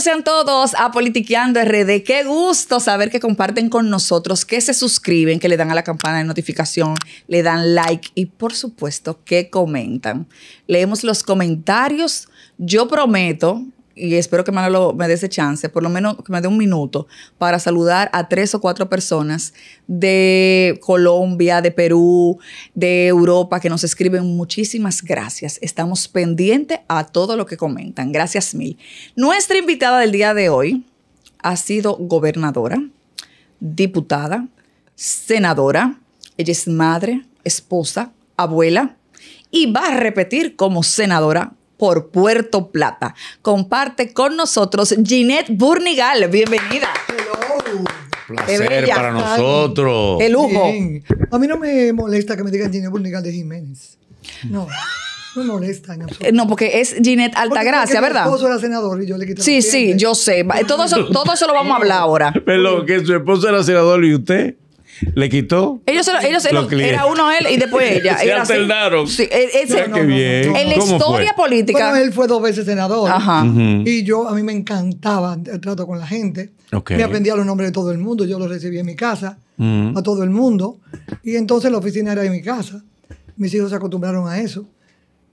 sean todos a Politiqueando RD. Qué gusto saber que comparten con nosotros, que se suscriben, que le dan a la campana de notificación, le dan like y por supuesto que comentan. Leemos los comentarios. Yo prometo y espero que me dé ese chance, por lo menos que me dé un minuto para saludar a tres o cuatro personas de Colombia, de Perú, de Europa, que nos escriben muchísimas gracias. Estamos pendientes a todo lo que comentan. Gracias mil. Nuestra invitada del día de hoy ha sido gobernadora, diputada, senadora, ella es madre, esposa, abuela y va a repetir como senadora por Puerto Plata. Comparte con nosotros Ginette Burnigal. Bienvenida. Hello. Placer para nosotros. El lujo. A mí no me molesta que me digan Ginette Burnigal de Jiménez. No. me molesta en absoluto. No, porque es Ginette Altagracia, ¿verdad? Su esposo era senador y yo le quité Sí, sí, yo sé. Todo eso, todo eso lo vamos a hablar ahora. Pero que su esposo era senador y usted le quitó. Ellos, era uno él y después ella. Se alternaron. Sí, e, En la historia política. él fue dos veces senador. Ajá. Y yo, a mí me encantaba el trato con la gente. Me aprendía los nombres de todo el mundo. Yo los recibí en mi casa, a todo el mundo. Y entonces la oficina era de mi casa. Mis hijos se acostumbraron a eso.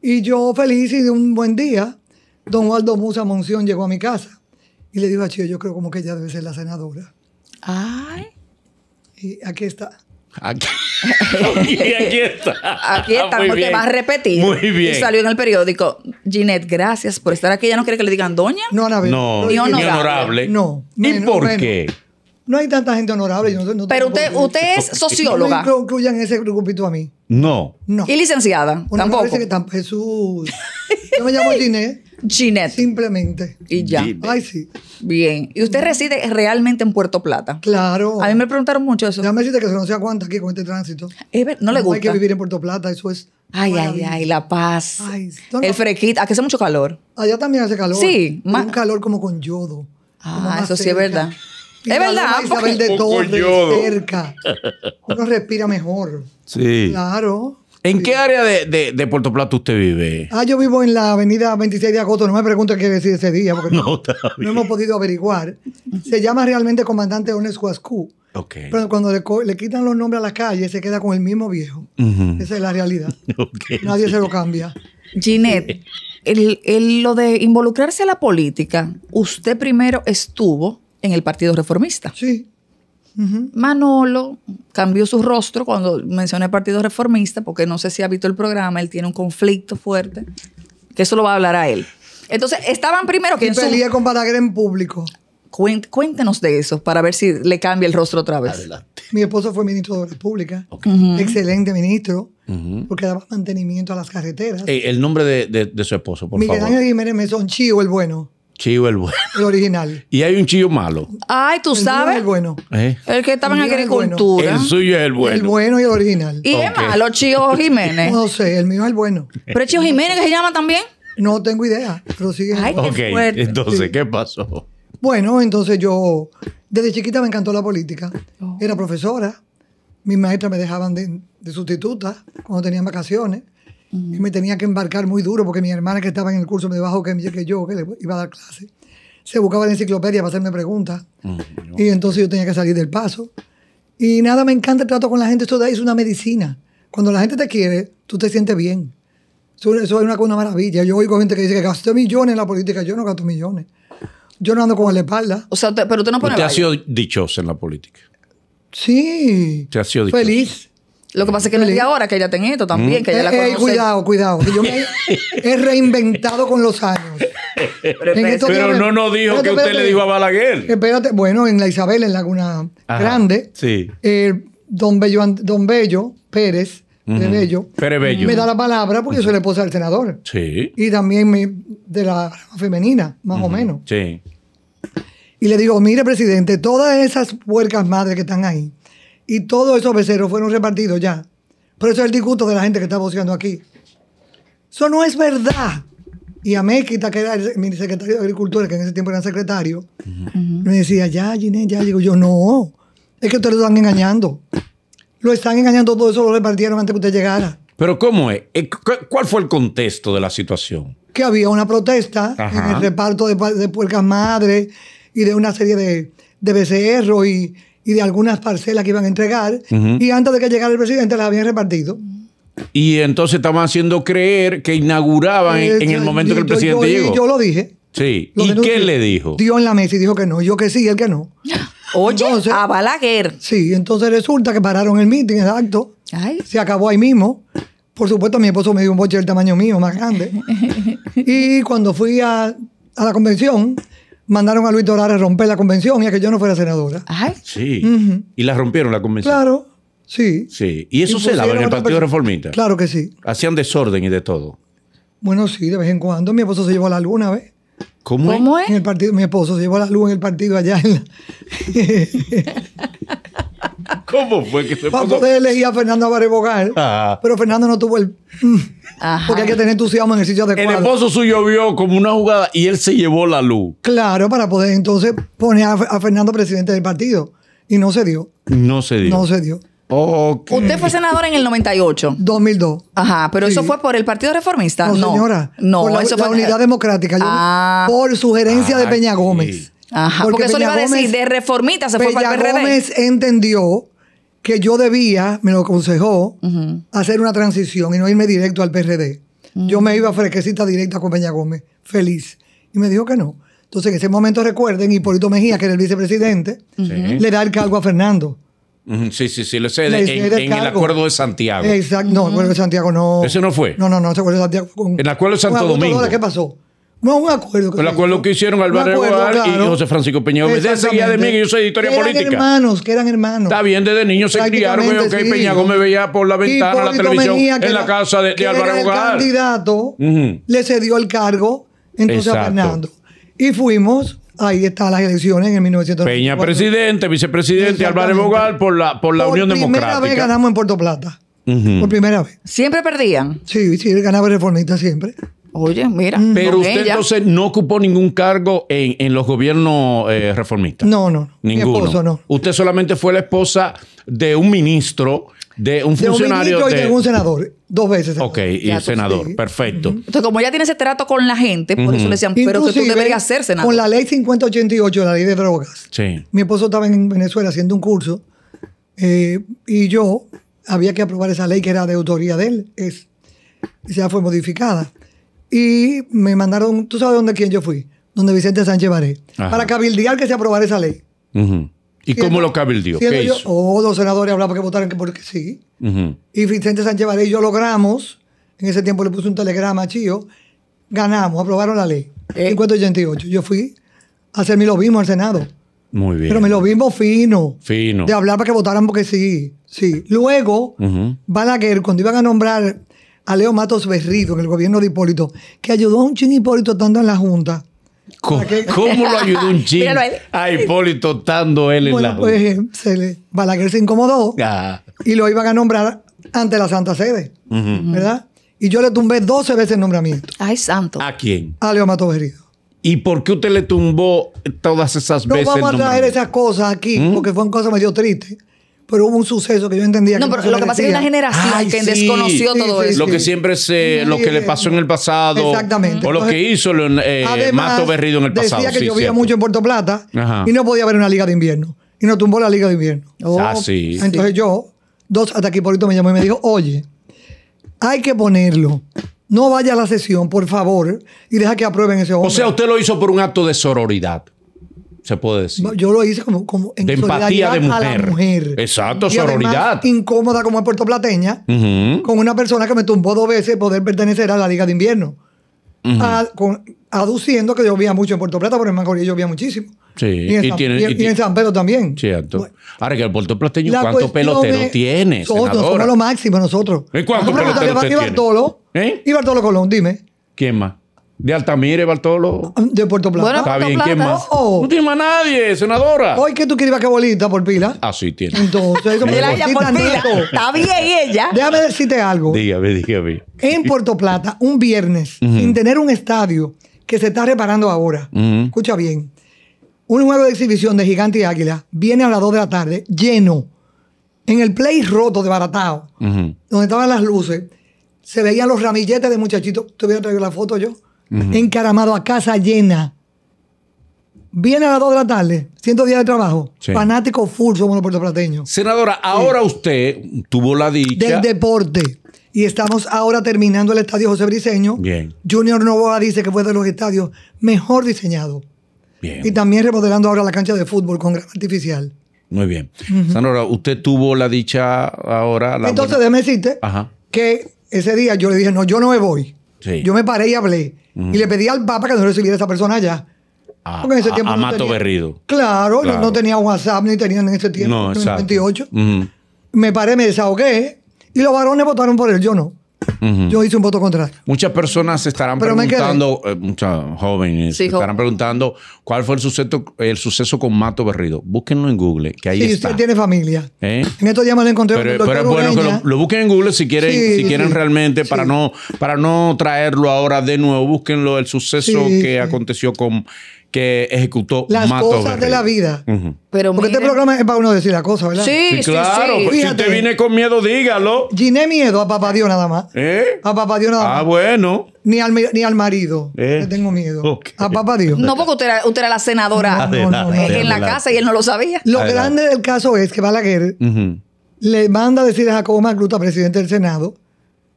Y yo feliz y de un buen día, don Waldo Musa Monción llegó a mi casa y le dijo a ah, Chío, yo creo como que ella debe ser la senadora. Ay. Y aquí está. Aquí, aquí, está. Aquí está, porque va a repetir. Muy bien. Y salió en el periódico. Ginette, gracias por estar aquí. ¿Ya no quiere que le digan doña? No, no. no, ni honorable. No. ¿Y por qué? No hay tanta gente honorable. Pero usted, usted es socióloga. No incluyan ese grupito a mí. No. No. Y licenciada. Una tampoco. Que Jesús. Yo me llamo Ginette. Ginette. Simplemente. Y ya. Ay, sí. Bien. ¿Y usted reside realmente en Puerto Plata? Claro. A mí me preguntaron mucho eso. Ya me dijiste que se no se aguanta aquí con este tránsito. Ever, no, le gusta. Hay que vivir en Puerto Plata, eso es. Ay, ay, ay, la paz. Ay, El fresquito. Aquí hace mucho calor. Allá también hace calor. Sí. Un calor como con yodo. Ah, eso sí es verdad. es verdad. Isabel de Torres, cerca. Uno respira mejor. Sí. Claro. ¿En qué área de, Puerto Plata usted vive? Ah, yo vivo en la avenida 26 de agosto. No me pregunte qué decir ese día, porque no, hemos podido averiguar. Se llama realmente Comandante Ones Huascú. Pero cuando le, quitan los nombres a la calle, se queda con el mismo viejo. Esa es la realidad. Nadie se lo cambia. Ginette, el, el, lo de involucrarse a la política, usted primero estuvo en el Partido Reformista. Sí. Manolo cambió su rostro cuando mencioné Partido Reformista, porque no sé si ha visto el programa, él tiene un conflicto fuerte, que eso lo va a hablar a él. Entonces, estaban primero que... Y pelea con Balaguer en público. Cuéntenos de eso para ver si le cambia el rostro otra vez. Adelante. Mi esposo fue ministro de la república excelente ministro, porque daba mantenimiento a las carreteras. Eh, el nombre de, su esposo, por favor. Miguel Ángel Jiménez Mesón Chío, el bueno. Chivo el bueno. El original. Y hay un chivo malo. Ay, tú el sabes. El bueno. ¿Eh? El que estaba en agricultura. El suyo es el bueno. El bueno y el original. ¿Y es malo, Chío Jiménez? no sé, el mío es el bueno. ¿Pero Chivo Jiménez que se llama también? No tengo idea, pero sigue. Ay, qué fuerte. entonces, ¿qué pasó? Bueno, entonces yo, desde chiquita me encantó la política. Oh. Era profesora. Mis maestras me dejaban de, de sustituta cuando tenían vacaciones. Y me tenía que embarcar muy duro porque mi hermana que estaba en el curso me debajo que, yo, que iba a dar clase, se buscaba la enciclopedia para hacerme preguntas. Y entonces yo tenía que salir del paso. Y nada, me encanta el trato con la gente. esto de ahí es una medicina. Cuando la gente te quiere, tú te sientes bien. Eso, es una, una, maravilla. Yo oigo gente que dice que gastó millones en la política. Yo no gasto millones. Yo no ando con la espalda. te, pero tú Te has sido dichoso en la política. Sí. Te ha sido Feliz. Lo que pasa es que no es ahora que ella tiene esto también, mm. que ella la eh, eh, conoce. cuidado, cuidado. Que yo me he reinventado con los años. Pero, no nos dijo que usted le dijo a Balaguer. Espérate, bueno, en la Isabel, en Laguna Grande, sí. Eh, don, Bello, don Bello Pérez, de Bello, me da la palabra porque yo soy la esposa del senador. Sí. Y también me, de la femenina, más o menos. Sí. Y le digo, mire, presidente, todas esas puercas madres que están ahí, y todos esos becerros fueron repartidos ya. Por eso es el disgusto de la gente que está voceando aquí. Eso no es verdad. Y a México que era mi secretario de Agricultura, que en ese tiempo era secretario, me decía, ya, Ginés, ya. Digo yo, no, es que ustedes lo están engañando. Lo están engañando, todo eso lo repartieron antes que usted llegara. Pero ¿cómo es? Eh, ¿Cuál fue el contexto de la situación? Que había una protesta en el reparto de, puercas madres y de una serie de, de becerros y y de algunas parcelas que iban a entregar, y antes de que llegara el presidente las habían repartido. Y entonces estaban haciendo creer que inauguraban en, eh, el momento que el presidente yo, yo, llegó. Yo lo dije. Sí. ¿Y qué le dijo? Dio en la mesa y dijo que no. Yo que sí, él que no. Oye, a Balaguer. Sí, entonces resulta que pararon el meeting, exacto. Se acabó ahí mismo. Por supuesto, mi esposo me dio un boche del tamaño mío, más grande. y cuando fui a, a la convención, mandaron a Luis a romper la convención y a que yo no fuera senadora. Ay. Sí. Y la rompieron la convención. Claro, sí. Sí. Y eso se daba en el Partido Reformista. Claro que sí. Hacían desorden y de todo. Bueno, sí, de vez en cuando. Mi esposo se llevó a la luz una vez. ¿Cómo, es? En el partido, mi esposo se llevó a la luz en el partido allá en ¿Cómo fue que se Para poder elegir a Fernando a pero Fernando no tuvo el... Mm, porque hay que tener entusiasmo en el sitio adecuado. El esposo suyo vio como una jugada y él se llevó la luz. Claro, para poder entonces poner a, Fernando presidente del partido. Y no se dio. No se dio. No se dio. Usted fue senador en el 98. 2002. Ajá, pero eso fue por el Partido Reformista. No, señora. No, por la, Unidad Democrática. Ah. por sugerencia de Peña Gómez. Ajá, porque, eso le iba a decir, de reformita se fue para el Peña Gómez entendió que yo debía, me lo aconsejó, hacer una transición y no irme directo al PRD. Yo me iba a fresquecita directa con Peña Gómez, feliz. Y me dijo que no. Entonces, en ese momento recuerden, Hipólito Mejía, que era el vicepresidente, le da el cargo a Fernando. Sí, sí, sí, lo sé. en, el, acuerdo de Santiago. Exacto. No, el acuerdo de Santiago no. ¿Ese no fue? No, no, no, ese acuerdo de Santiago. Con, en el acuerdo de Santo Domingo. ¿Qué pasó? No, un acuerdo. Que el acuerdo que hicieron Álvaro Aguilar y José Francisco Peña Gómez. día de mí, que yo soy de historia eran hermanos, que eran hermanos. Está bien, desde niño se criaron. Y que Peña Gómez veía por la ventana, la televisión, en la, casa de, Álvaro de Álvaro El candidato le cedió el cargo entonces Exacto. a Fernando. Y fuimos ahí están las elecciones en 1994. Peña presidente, vicepresidente, Álvarez Bogal por la, por la Unión Democrática. Por primera vez ganamos en Puerto Plata. Por primera vez. ¿Siempre perdían? Sí, sí, ganaba el reformista siempre. Oye, mira. Mm. Pero usted entonces no ocupó ningún cargo en, los gobiernos eh, reformistas. No, no, Ninguno. Usted solamente fue la esposa de un ministro, de un funcionario. un y de un senador. Dos veces. Ok, y pues, senador. Perfecto. Entonces, como ella tiene ese trato con la gente, por eso le decían, pero tú ser senador. Con la ley 5088, la ley de drogas. Sí. Mi esposo estaba en Venezuela haciendo un curso eh, y yo había que aprobar esa ley que era de autoría de él. Es, ya fue modificada y me mandaron, tú sabes dónde quién yo fui, donde Vicente Sánchez Baré, para cabildear que se aprobara esa ley. ¿Y cómo lo cabildió? ¿Qué oh, los senadores hablaban que votaran que porque sí. Y Vicente Sánchez Baré y yo logramos, en ese tiempo le puse un telegrama a Chío, ganamos, aprobaron la ley. ¿Eh? En Yo fui a hacer mi lobismo al Senado. Muy bien. Pero mi lobismo fino. Fino. De hablar para que votaran porque sí. Sí. Luego, Balaguer, cuando iban a nombrar a Leo Matos Berrido en el gobierno de Hipólito, que ayudó a un chin Hipólito estando en la Junta. ¿Cómo, lo ayudó un chin a Hipólito estando él en la pues, Junta? Pues, se le, Balaguer se incomodó y lo iban a nombrar ante la Santa Sede, ¿verdad? Y yo le tumbé 12 veces el nombramiento. Ay, santo. ¿A quién? A Leo Matos Berrido. ¿Y por qué usted le tumbó todas esas veces? No vamos a traer esas cosas aquí, ¿Mm? porque fue una cosa medio triste pero hubo un suceso que yo entendía no, pero lo que pasa es que hay generación que desconoció todo eso. Lo que siempre se, lo que le pasó en el pasado. Exactamente. O lo que hizo eh, Mato Berrido en el pasado. Decía que llovía mucho en Puerto Plata y no podía haber una liga de invierno. Y no tumbó la liga de invierno. ah, sí. Oh, entonces yo, dos hasta aquí por me llamó y me dijo, oye, hay que ponerlo no vaya a la sesión, por favor, y deja que aprueben ese hombre. O sea, usted lo hizo por un acto de sororidad se puede decir. Yo lo hice como, como en de empatía de mujer. A la mujer. Exacto, y sororidad. incómoda como es Puerto uh con una persona que me tumbó dos veces poder pertenecer a la Liga de Invierno. a, aduciendo que llovía mucho en Puerto Plata, porque en yo llovía muchísimo. Sí, y en, y San, tiene, San Pedro también. Cierto. Ahora que el Puerto Plateño, ¿cuántos peloteros tienes? tiene? Nosotros somos lo máximo nosotros. ¿Y cuántos peloteros tiene? Y ¿Eh? Bartolo Colón, dime. ¿Quién más? De Altamire, Bartolo. De Puerto Plata. Bueno, Está bien, más? Oh. No tiene más nadie, senadora. Hoy que tú querías que bolita por pila. Así ah, tiene. Entonces, por pila. Está bien ella. Déjame decirte algo. Dígame, dígame. En Puerto Plata, un viernes, sin tener un estadio que se está reparando ahora. Escucha bien. Un juego de exhibición de Gigante y Águila viene a las 2 de la tarde, lleno. En el play roto de Baratao, donde estaban las luces, se veían los ramilletes de muchachitos. Te voy a traer la foto yo encaramado a casa llena. Viene a las 2 de la tarde, 100 días de trabajo. Fanático full somos los puertoplateños. Senadora, ahora usted tuvo la dicha. Del deporte. Y estamos ahora terminando el estadio José Briseño Bien. Junior Novoa dice que fue de los estadios mejor diseñados. Bien. Y también remodelando ahora la cancha de fútbol con grama artificial. Muy bien. Senadora, usted tuvo la dicha ahora. Entonces, déjeme decirte que ese día yo le dije, no, yo no me voy. Yo me paré y hablé. Y le pedí al Papa que no recibiera esa persona allá. A, Porque en ese tiempo. Berrido. Claro, yo No, tenía WhatsApp ni tenía en ese tiempo. No, en 28. Me paré, me desahogué. Y los varones votaron por él, yo no. Yo hice un voto contra. Muchas personas estarán preguntando, eh, muchas jóvenes eh, estarán preguntando cuál fue el suceso, el suceso con Mato Berrido. Búsquenlo en Google, que ahí está. Sí, tiene familia. ¿Eh? En estos días me lo encontré. Pero, bueno que lo, busquen en Google si quieren, si quieren realmente, para no, para no traerlo ahora de nuevo, búsquenlo el suceso que aconteció con que ejecutó Las cosas de la vida. Pero Porque este programa es para uno decir las cosas, ¿verdad? Sí, sí, claro. si usted viene con miedo, dígalo. Giné miedo a papá Dios nada más. ¿Eh? A papá Dios nada ah, más. Ah, bueno. Ni al, ni al marido. Eh. tengo miedo. A papá Dios. No, porque usted era, la senadora en la casa y él no lo sabía. Lo grande del caso es que Balaguer le manda a decir a Jacobo Magluta, presidente del Senado,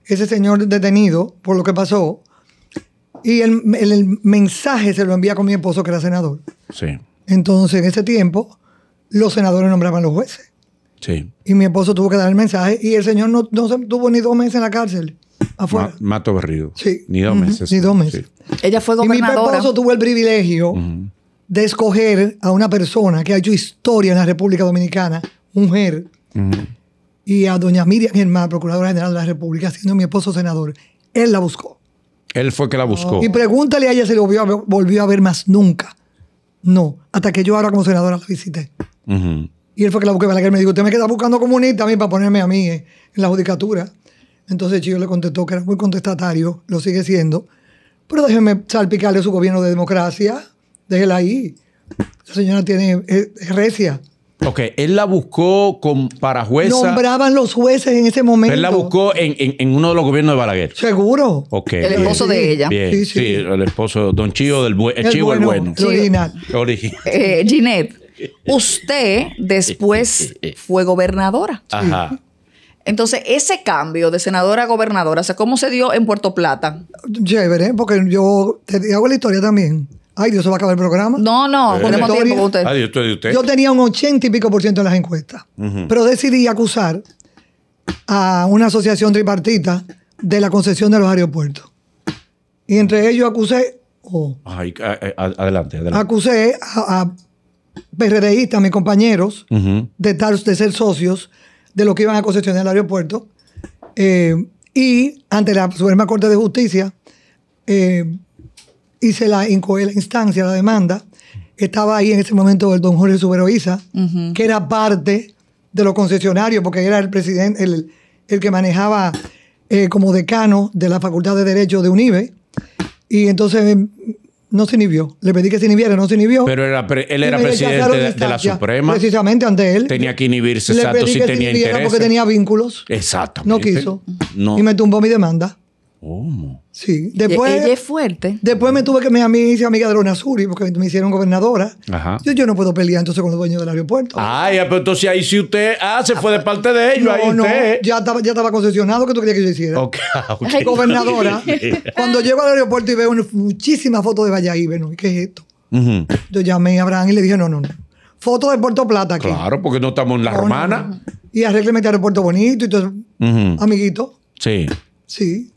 ese señor detenido por lo que pasó, y el, mensaje se lo envía con mi esposo, que era senador. Sí. Entonces, en ese tiempo, los senadores nombraban los jueces. Sí. Y mi esposo tuvo que dar el mensaje y el señor no, no se tuvo ni dos meses en la cárcel. Afuera. mato Berrido. Sí. Ni dos meses. Ni dos meses. Ella fue gobernadora. Y mi esposo tuvo el privilegio de escoger a una persona que ha hecho historia en la República Dominicana, mujer, y a doña Miriam Germán, Procuradora General de la República, siendo mi esposo senador. Él la buscó. Él fue que la buscó. Y pregúntale a ella si lo volvió a, ver, más nunca. No, hasta que yo ahora como senadora la visité. Y él fue que la busqué para que me dijo, usted me queda buscando comunista a mí para ponerme a mí eh, en la judicatura. Entonces yo le contestó que era muy contestatario, lo sigue siendo, pero déjeme salpicarle su gobierno de democracia, déjela ahí. Esa señora tiene, Ok, él la buscó con, para jueza. Nombraban los jueces en ese momento. Él la buscó en, uno de los gobiernos de Balaguer. Seguro. El esposo de ella. Sí, sí. el esposo, don Chivo del el bueno, Eh, Ginette, usted después fue gobernadora. Ajá. Entonces, ese cambio de senadora a gobernadora, o ¿cómo se dio en Puerto Plata? veré porque yo te hago la historia también. Ay, Dios, se va a acabar el programa. No, no, eh. tenemos tiempo con usted. yo, ah, usted. yo tenía un ochenta y pico por ciento en las encuestas, pero decidí acusar a una asociación tripartita de la concesión de los aeropuertos. Y entre ellos acusé. Ay, adelante, adelante. Acusé a, a PRDistas, mis compañeros, de, de ser socios de los que iban a concesionar el aeropuerto. Eh, y ante la Suprema Corte de Justicia, eh, hice la, instancia, la demanda. Estaba ahí en ese momento el don Jorge Suberoiza, que era parte de los concesionarios, porque era el presidente, el, que manejaba eh, como decano de la Facultad de Derecho de UNIBE. Y entonces em, no se inhibió. Le pedí que se inhibiera, no se inhibió. Pero él era presidente de, la Suprema. Precisamente ante él. Tenía que inhibirse, exacto, porque tenía vínculos. Exacto. No quiso. Y me tumbó mi demanda. ¿Cómo? Sí. Después, ella es fuerte. Después me tuve que me, a mí hice amiga de los y porque me hicieron gobernadora. Yo, no puedo pelear entonces con los dueños del aeropuerto. Ah, pero entonces ahí si usted. Ah, se ah, fue de pues, parte de ellos. ahí usted. Ya estaba, ya estaba concesionado. que tú querías que yo hiciera? Ok, ah, Gobernadora. cuando llego al aeropuerto y veo muchísimas fotos de Valladolid, ¿Qué es esto? Yo llamé a Abraham y le dije, no, no, no. Foto de Puerto Plata aquí. Claro, porque no estamos en la Romana. y arregleme este aeropuerto bonito y todo. Amiguito. Sí. Sí.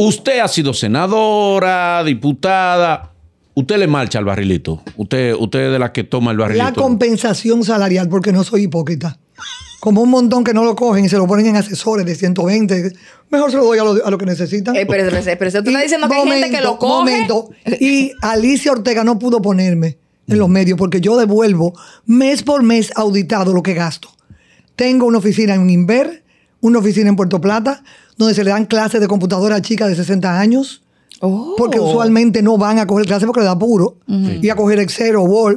Usted ha sido senadora, diputada. Usted le marcha al barrilito. Usted, usted es de las que toma el barrilito. La compensación salarial, porque no soy hipócrita. Como un montón que no lo cogen y se lo ponen en asesores de 120. Mejor se lo doy a lo, que necesitan. Eh, pero, pero usted está diciendo que hay gente que lo coge. Y Alicia Ortega no pudo ponerme en los medios porque yo devuelvo mes por mes auditado lo que gasto. Tengo una oficina en Inver, una oficina en Puerto Plata, donde se le dan clases de computadora a chicas de 60 años. Oh. Porque usualmente no van a coger clases porque le da puro. Y a coger Excel o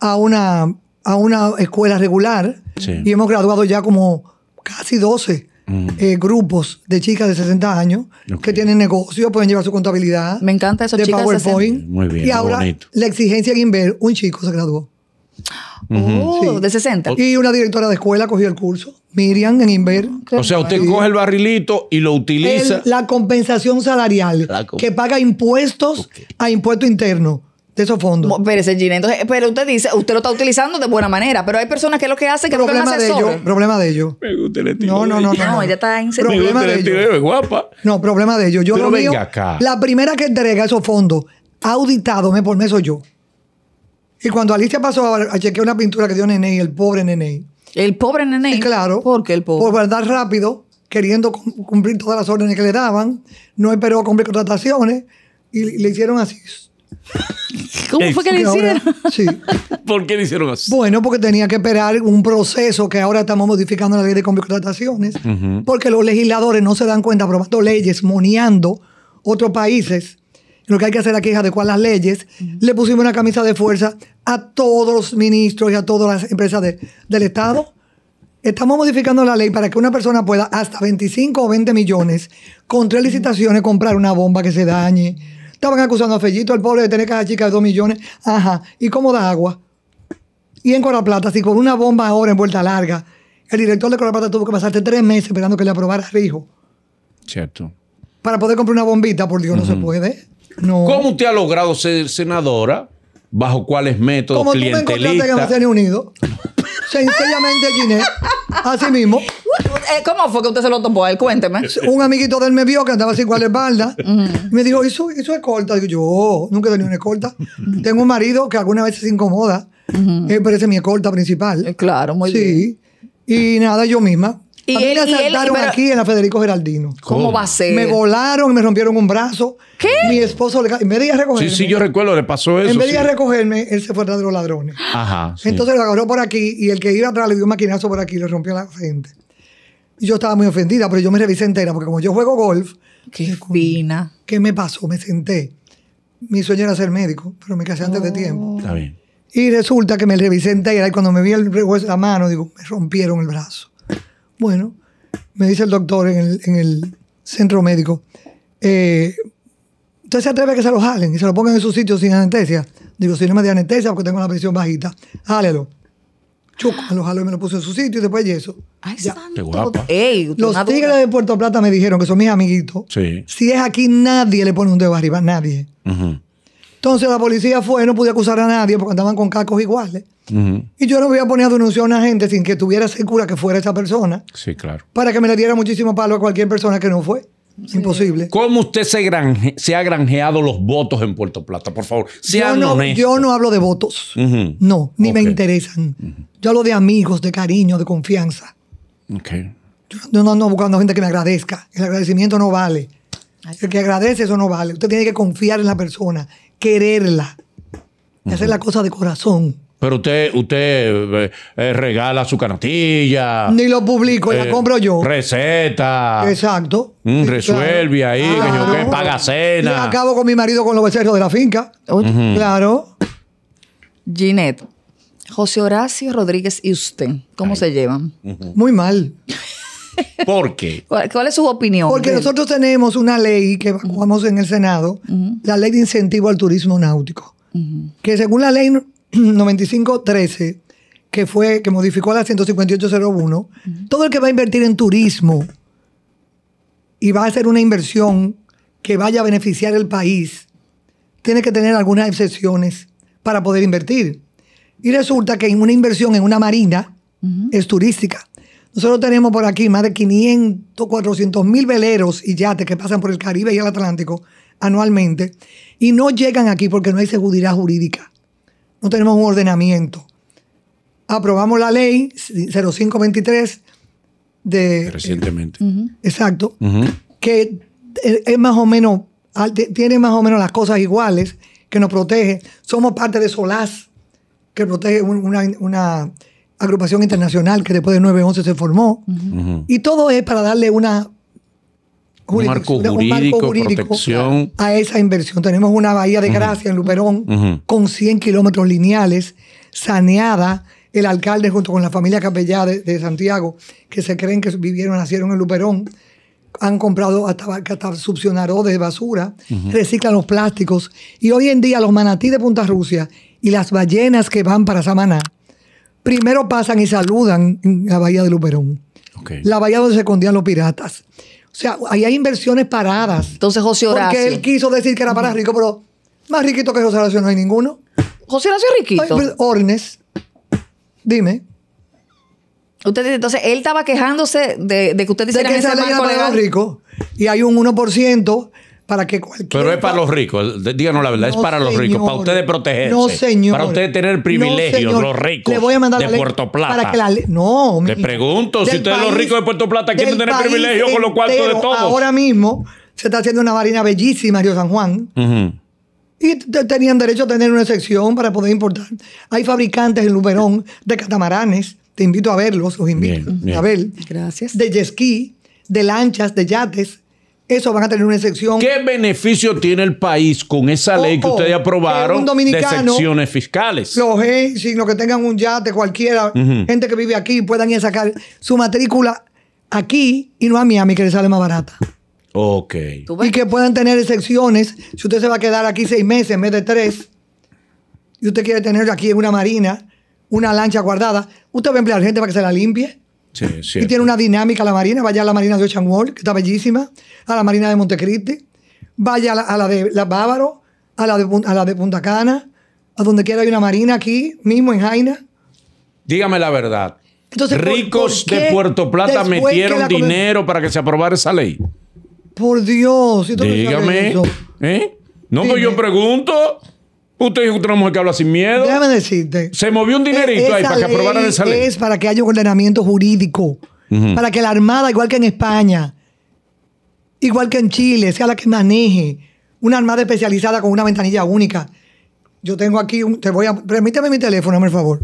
a, una, a una escuela regular. Y hemos graduado ya como casi 12 eh, grupos de chicas de 60 años que tienen negocios, pueden llevar su contabilidad. Me encanta eso, de PowerPoint. y ahora la exigencia de Inver, un chico se graduó. Oh, de 60. Y una directora de escuela cogió el curso, Miriam en Inver. O sea, usted coge el barrilito y lo utiliza. la compensación salarial, que paga impuestos a impuesto interno de esos fondos. Pero, ese entonces, pero usted dice, usted lo está utilizando de buena manera, pero hay personas que lo que hacen que problema de ello problema de ello. No, no, no, no. ella está en problema de ello guapa. No, problema de ello. Yo lo veo. La primera que entrega esos fondos auditado me por eso yo. Y cuando Alicia pasó a, chequear una pintura que dio Nene, el pobre Nene. El pobre Nene. Sí, claro. Porque el pobre. Por guardar rápido, queriendo cumplir todas las órdenes que le daban, no esperó a cumplir contrataciones y le hicieron así. ¿Cómo fue que le hicieron? sí. ¿Por qué le hicieron así? Bueno, porque tenía que esperar un proceso que ahora estamos modificando la ley de contrataciones, porque los legisladores no se dan cuenta aprobando leyes, moneando otros países lo que hay que hacer aquí es adecuar las leyes. Le pusimos una camisa de fuerza a todos los ministros y a todas las empresas del Estado. Estamos modificando la ley para que una persona pueda hasta 25 o 20 millones con tres licitaciones comprar una bomba que se dañe. Estaban acusando a Fellito, el pobre, de tener cada chica de 2 millones. Ajá. ¿Y cómo da agua? Y en plata si con una bomba ahora en vuelta larga, el director de Coraplata tuvo que pasarte tres meses esperando que le aprobara Rijo. Cierto. Para poder comprar una bombita, por Dios, no se puede. ¿Cómo usted ha logrado ser senadora? ¿Bajo cuáles métodos Como clientelistas? Como tú me encontraste en Naciones unido. Sencillamente, Ginés. Así mismo. Eh, ¿Cómo fue que usted se lo tomó? Él cuénteme. Un amiguito de él me vio que andaba así con la espalda. y me dijo, ¿eso, eso es corta? Digo, yo nunca he tenido una escolta. Tengo un marido que algunas veces se incomoda. Él parece eh, pero es mi escolta principal. Eh, claro, muy bien. Sí. Y nada, yo misma. Y a me asaltaron aquí en la Federico Geraldino. ¿Cómo? va a ser? Me volaron y me rompieron un brazo. ¿Qué? Mi esposo, le, en vez de ir a recogerme. Sí, sí, yo recuerdo, le pasó eso. En vez de ir a recogerme, él se fue atrás de los ladrones. Ajá. Entonces lo agarró por aquí y el que iba atrás le dio un maquinazo por aquí y le rompió la frente. yo estaba muy ofendida, pero yo me revisé entera porque como yo juego golf. Qué fina. ¿Qué me pasó? Me senté. Mi sueño era ser médico, pero me casé antes de oh. tiempo. Está bien. Y resulta que me revisé entera y cuando me vi el, la mano, digo, me rompieron el brazo. Bueno, me dice el doctor en el, centro médico, eh, usted se atreve a que se lo jalen y se lo pongan en su sitio sin anestesia. Digo, si no me dio anestesia porque tengo una presión bajita, jálelo. Chuco, lo jalo y me lo puso en su sitio y después yeso. Ay, Los tigres de Puerto Plata me dijeron que son mis amiguitos. Sí. Si es aquí, nadie le pone un dedo arriba, nadie. Entonces la policía fue, no pude acusar a nadie porque andaban con cascos iguales. Y yo no voy a poner a a una gente sin que tuviera segura que fuera esa persona. Sí, claro. Para que me le diera muchísimo palo a cualquier persona que no fue. Imposible. ¿Cómo usted se, se, ha granjeado los votos en Puerto Plata? Por favor, yo no, hablo de votos. No, ni me interesan. Yo hablo de amigos, de cariño, de confianza. Okay. Yo no ando buscando gente que me agradezca. El agradecimiento no vale. El que agradece, eso no vale. Usted tiene que confiar en la persona quererla. Uh la cosa de corazón. Pero usted, usted eh, eh, regala su canastilla. Ni lo publico, la eh, compro yo. Receta. Exacto. Mm, resuelve ahí, que yo que paga cena. acabo con mi marido con los becerros de la finca. Claro. Ginette, José Horacio Rodríguez y usted, ¿cómo se llevan? Muy mal. ¿Por qué? ¿Cuál es su opinión? Porque nosotros tenemos una ley que vamos en el Senado, la ley de incentivo al turismo náutico, que según la ley 9513, que fue que modificó la 15801, todo el que va a invertir en turismo y va a hacer una inversión que vaya a beneficiar el país, tiene que tener algunas excepciones para poder invertir. Y resulta que una inversión en una marina es turística nosotros tenemos por aquí más de 500, 400 mil veleros y yates que pasan por el Caribe y el Atlántico anualmente y no llegan aquí porque no hay seguridad jurídica. No tenemos un ordenamiento. Aprobamos la ley 0523 de... Recientemente. Exacto. Que eh, es más o menos, tiene más o menos las cosas iguales, que nos protege. Somos parte de SOLAS, que protege una agrupación internacional que después de 9-11 se formó. Y todo es para darle una un marco jurídico, a esa inversión. Tenemos una bahía de gracia en Luperón con 100 kilómetros lineales, saneada. El alcalde junto con la familia Capellá de, Santiago, que se creen que vivieron, nacieron en Luperón, han comprado hasta, hasta de basura, reciclan los plásticos. Y hoy en día los manatí de Punta Rusia y las ballenas que van para Samaná primero pasan y saludan en la Bahía de Luperón. La bahía donde se escondían los piratas. O sea, ahí hay inversiones paradas. Entonces José Horacio. Porque él quiso decir que era para rico, pero más riquito que José Horacio no hay ninguno. José Horacio es riquito. Ornes, dime. Usted dice, entonces él estaba quejándose de, que usted dice que era para rico. Y hay un 1% para que cualquier... Pero es para los ricos, díganos la verdad, es para los ricos, para ustedes protegerse. No, señor. Para ustedes tener privilegios, los ricos. voy a mandar de Puerto Plata. Para No, pregunto, si ustedes los ricos de Puerto Plata quieren tener privilegios con los cuartos de todos. Ahora mismo se está haciendo una varina bellísima en Río San Juan. Y Y tenían derecho a tener una excepción para poder importar. Hay fabricantes en Luberón de catamaranes. Te invito a verlos, los invito a ver. Gracias. De yesquí, de lanchas, de yates eso van a tener una excepción. ¿Qué beneficio tiene el país con esa ley que ustedes aprobaron de excepciones fiscales? Los los que tengan un yate, cualquiera, gente que vive aquí, puedan ir a sacar su matrícula aquí y no a Miami, que le sale más barata. Ok. Y que puedan tener excepciones. Si usted se va a quedar aquí seis meses en vez de tres, y usted quiere tener aquí en una marina, una lancha guardada, usted va a emplear gente para que se la limpie y tiene una dinámica la marina. Vaya a la marina de Ocean World, que está bellísima, a la marina de Montecristi, vaya a la, de la Bávaro, a la de, la de Punta Cana, a donde quiera hay una marina aquí, mismo en Jaina. Dígame la verdad. Entonces, Ricos de Puerto Plata metieron dinero para que se aprobara esa ley. Por Dios. Dígame. ¿Eh? No, me yo pregunto. Usted dijo que una mujer que habla sin miedo. Déjame decirte. Se movió un e-, dinerito ahí para que aprobaran esa ley. Es para que haya un ordenamiento jurídico. Para que la Armada, igual que en España, igual que en Chile, sea la que maneje una Armada especializada con una ventanilla única. Yo tengo aquí, un, te voy a, mi teléfono, por favor,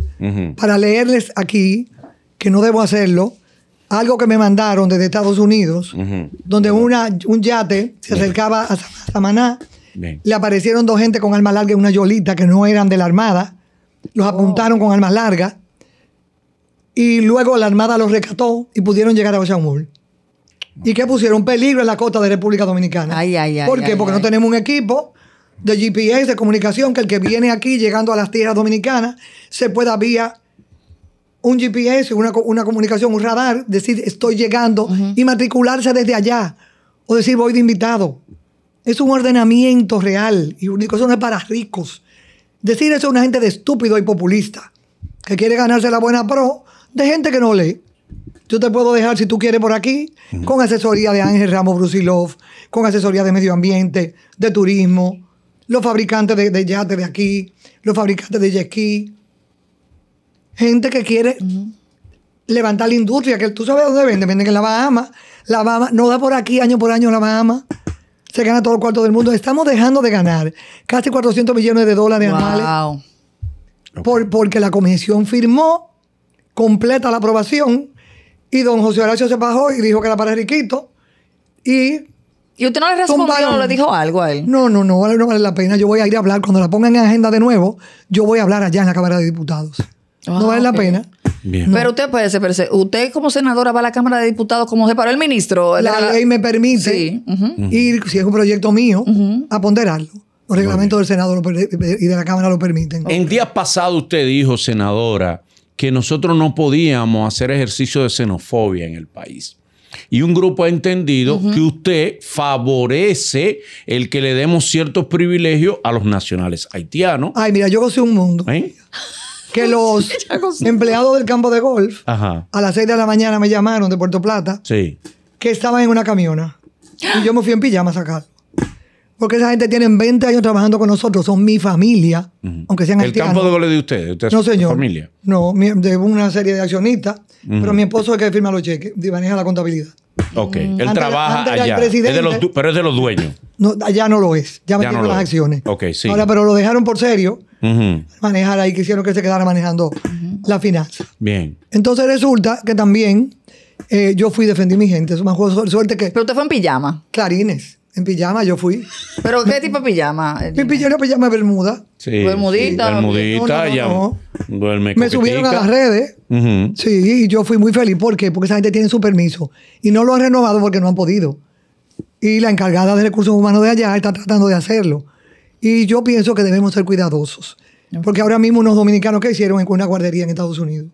para leerles aquí, que no debo hacerlo, algo que me mandaron desde Estados Unidos, donde una, un yate se acercaba a Samaná le aparecieron dos gente con armas largas y una yolita que no eran de la Armada. Los apuntaron con armas largas. Y luego la Armada los rescató y pudieron llegar a Ochaumul. Y que pusieron peligro en la costa de República Dominicana. Ay, ay, ¿Por qué? Porque no tenemos un equipo de GPS, de comunicación, que el que viene aquí llegando a las tierras dominicanas se pueda vía un GPS, una, una comunicación, un radar, decir estoy llegando y matricularse desde allá o decir voy de invitado. Es un ordenamiento real y único. Eso no es para ricos. Decir eso a una gente de estúpido y populista que quiere ganarse la buena pro de gente que no lee. Yo te puedo dejar, si tú quieres, por aquí, con asesoría de Ángel Ramos Brusilov, con asesoría de medio ambiente, de turismo, los fabricantes de, yates de aquí, los fabricantes de jet Gente que quiere levantar la industria, que tú sabes dónde venden, venden en la Bahama. La Bahama no da por aquí año por año la Bahama se gana todo el cuarto del mundo. Estamos dejando de ganar casi 400 millones de dólares anuales por, porque la comisión firmó completa la aprobación y don José Horacio se bajó y dijo que era para riquito y... ¿Y usted no le respondió, no le dijo algo a él? No, no, no, no vale la pena. Yo voy a ir a hablar. Cuando la pongan en agenda de nuevo, yo voy a hablar allá en la Cámara de Diputados. Ah, no vale la pena. Pero usted puede ser, usted como senadora va a la Cámara de Diputados como se paró el ministro. La, ley me permite ir, si es un proyecto mío, a ponderarlo. Los reglamentos del Senado y de la Cámara lo permiten. En días pasados usted dijo, senadora, que nosotros no podíamos hacer ejercicio de xenofobia en el país. Y un grupo ha entendido que usted favorece el que le demos ciertos privilegios a los nacionales haitianos. Ay, mira, yo gozo un mundo. ¿Eh? que los empleados del campo de golf a las 6 de la mañana me llamaron de Puerto Plata sí. que estaban en una camiona. Y yo me fui en pijama a sacar. Porque esa gente tiene 20 años trabajando con nosotros, son mi familia, aunque sean ¿El campo de golf de ustedes? ¿Usted no, señor. familia? No, de una serie de accionistas, pero mi esposo es el que firma los cheques, maneja la contabilidad. Ok, él trabaja allá, de los, pero es de los dueños. No, allá no lo es, ya, me no las acciones. Ok, sí. Ahora, pero lo dejaron por serio, manejar ahí, quisieron que se quedara manejando la finanza. Bien. Entonces resulta que también eh, yo fui, defendí mi gente. Eso me suerte que. Pero usted fue en pijama. Clarines. En pijama yo fui. ¿Pero qué tipo de pijama? Mi pijama, pijama de bermuda. Sí. Bermudita. bermudita, ya. Me subieron a las redes. Sí, y yo fui muy feliz. ¿Por qué? Porque esa gente tiene su permiso. Y no lo han renovado porque no han podido. Y la encargada de recursos humanos de allá está tratando de hacerlo. Y yo pienso que debemos ser cuidadosos. Porque ahora mismo unos dominicanos que hicieron en una guardería en Estados Unidos.